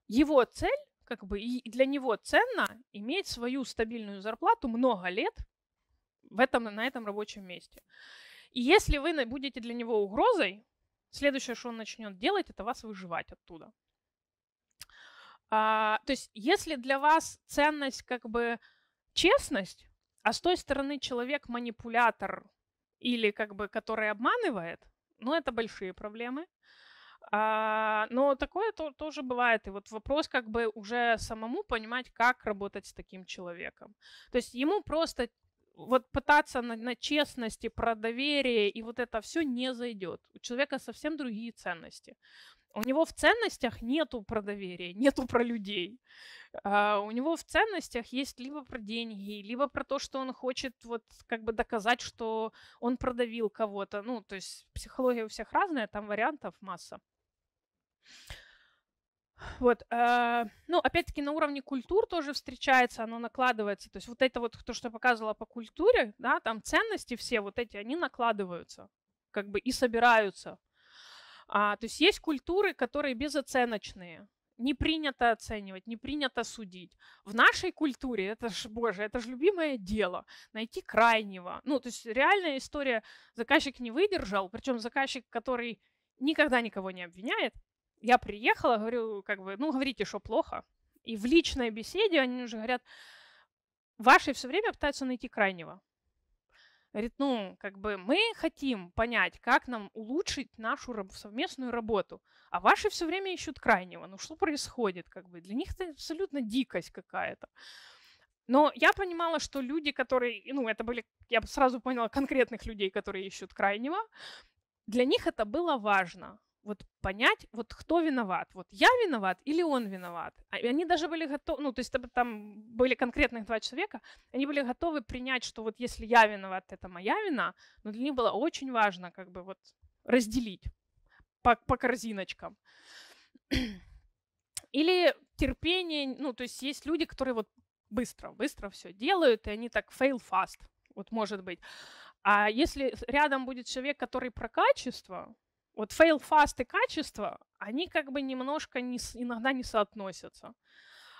Его цель, как бы, и для него ценно иметь свою стабильную зарплату много лет в этом, на этом рабочем месте. И если вы будете для него угрозой, Следующее, что он начнет делать, это вас выживать оттуда. А, то есть, если для вас ценность как бы честность, а с той стороны человек манипулятор или как бы который обманывает, ну это большие проблемы. А, но такое то, тоже бывает. И вот вопрос как бы уже самому понимать, как работать с таким человеком. То есть ему просто вот пытаться на, на честности, про доверие и вот это все не зайдет. У человека совсем другие ценности. У него в ценностях нету про доверие, нету про людей. А у него в ценностях есть либо про деньги, либо про то, что он хочет вот как бы доказать, что он продавил кого-то. Ну, то есть психология у всех разная, там вариантов масса. Вот, э, ну, опять-таки, на уровне культур тоже встречается, оно накладывается. То есть вот это вот, то, что я показывала по культуре, да, там ценности все вот эти, они накладываются, как бы и собираются. А, то есть есть культуры, которые безоценочные. Не принято оценивать, не принято судить. В нашей культуре, это ж, боже, это же любимое дело, найти крайнего. Ну, то есть реальная история, заказчик не выдержал, причем заказчик, который никогда никого не обвиняет, я приехала, говорю, как бы, ну, говорите, что плохо. И в личной беседе они уже говорят, ваши все время пытаются найти крайнего. Говорит, ну, как бы мы хотим понять, как нам улучшить нашу раб- совместную работу, а ваши все время ищут крайнего. Ну, что происходит, как бы? Для них это абсолютно дикость какая-то. Но я понимала, что люди, которые, ну, это были, я сразу поняла конкретных людей, которые ищут крайнего, для них это было важно вот понять, вот кто виноват, вот я виноват или он виноват. А, они даже были готовы, ну, то есть там были конкретных два человека, они были готовы принять, что вот если я виноват, это моя вина, но для них было очень важно как бы вот разделить по, по корзиночкам. Или терпение, ну, то есть есть люди, которые вот быстро-быстро все делают, и они так fail fast, вот может быть. А если рядом будет человек, который про качество, вот fail fast и качество, они как бы немножко не, иногда не соотносятся.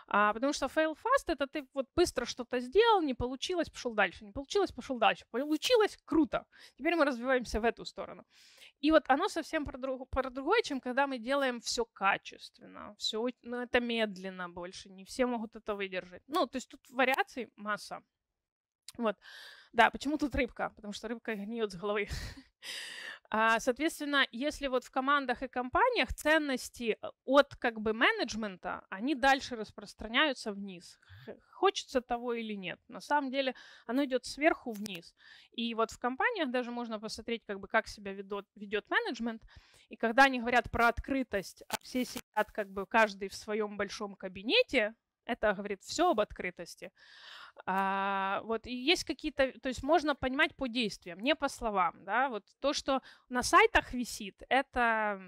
А, потому что fail fast это ты вот быстро что-то сделал, не получилось, пошел дальше, не получилось, пошел дальше. Получилось, круто. Теперь мы развиваемся в эту сторону. И вот оно совсем про, друг, про другое, чем когда мы делаем все качественно, все, но ну, это медленно больше, не все могут это выдержать. Ну, то есть тут вариаций масса. Вот. Да, почему тут рыбка? Потому что рыбка гниет с головы. А, соответственно, если вот в командах и компаниях ценности э, от как бы менеджмента, они дальше распространяются вниз. Хочется того или нет. На самом деле оно идет сверху вниз. И вот в компаниях даже можно посмотреть, как бы как себя ведет, ведет менеджмент. И когда они говорят про открытость, а все сидят как бы каждый в своем большом кабинете, это говорит все об открытости. А, вот, и есть какие-то, то есть можно понимать по действиям, не по словам, да, вот то, что на сайтах висит, это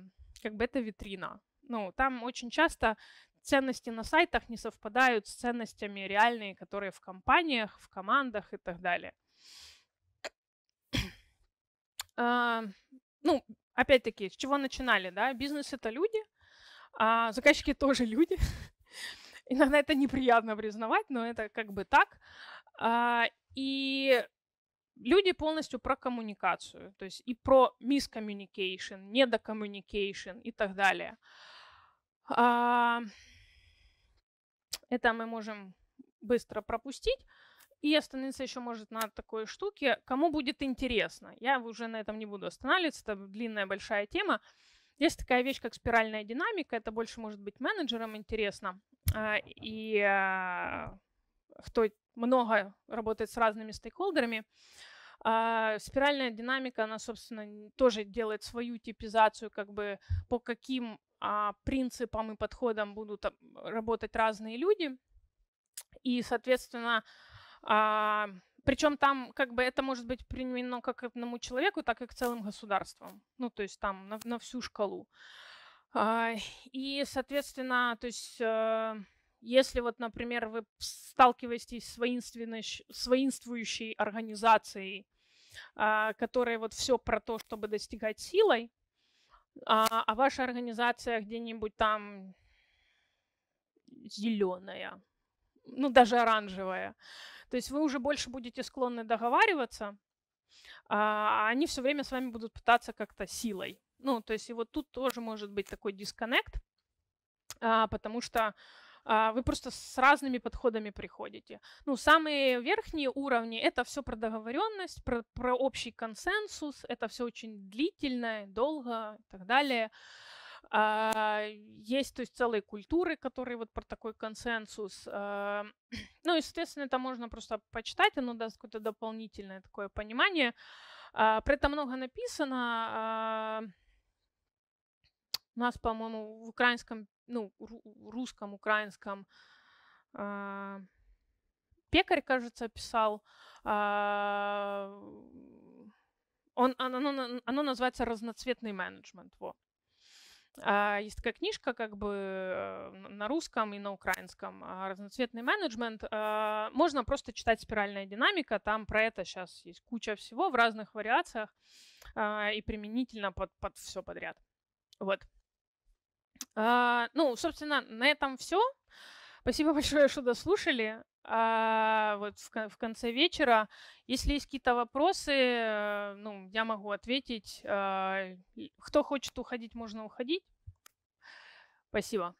как бы это витрина, ну, там очень часто ценности на сайтах не совпадают с ценностями реальные, которые в компаниях, в командах и так далее. А, ну, опять-таки, с чего начинали, да? Бизнес это люди, а заказчики тоже люди. Иногда это неприятно признавать, но это как бы так. А, и люди полностью про коммуникацию, то есть и про miscommunication, недокоммуникейшн и так далее. А, это мы можем быстро пропустить и остановиться еще может на такой штуке, кому будет интересно. Я уже на этом не буду останавливаться, это длинная большая тема. Есть такая вещь, как спиральная динамика, это больше может быть менеджерам интересно. А, и кто а, много работает с разными стейкхолдерами. А, спиральная динамика, она, собственно, тоже делает свою типизацию, как бы по каким принципам и подходам будут работать разные люди. И, соответственно, причем там как бы это может быть применено как к одному человеку, так и к целым государствам. Ну, то есть там на, на всю шкалу. А, и, соответственно, то есть, э, если вот, например, вы сталкиваетесь с, воинственной, с воинствующей организацией, а, которая вот все про то, чтобы достигать силой, а, а ваша организация где-нибудь там зеленая, ну даже оранжевая, то есть вы уже больше будете склонны договариваться, а они все время с вами будут пытаться как-то силой ну, то есть и вот тут тоже может быть такой дисконнект, а, потому что а, вы просто с разными подходами приходите. Ну, самые верхние уровни это все про договоренность, про, про общий консенсус, это все очень длительное, долго и так далее. А, есть, то есть, целые культуры, которые вот про такой консенсус. Ну и, соответственно, это можно просто почитать, оно даст какое-то дополнительное такое понимание. Про это много написано. У нас, по-моему, в украинском, ну, русском, украинском э, пекарь, кажется, писал. Э, он, оно, оно называется разноцветный менеджмент. Во. А, есть такая книжка, как бы э, на русском и на украинском разноцветный менеджмент. можно просто читать спиральная динамика. Там про это сейчас есть куча всего в разных вариациях и применительно под, под все подряд. Вот. А, ну, собственно, на этом все. Спасибо большое, что дослушали. А, вот в, в конце вечера. Если есть какие-то вопросы, э, ну, я могу ответить. А, кто хочет уходить, можно уходить. Спасибо.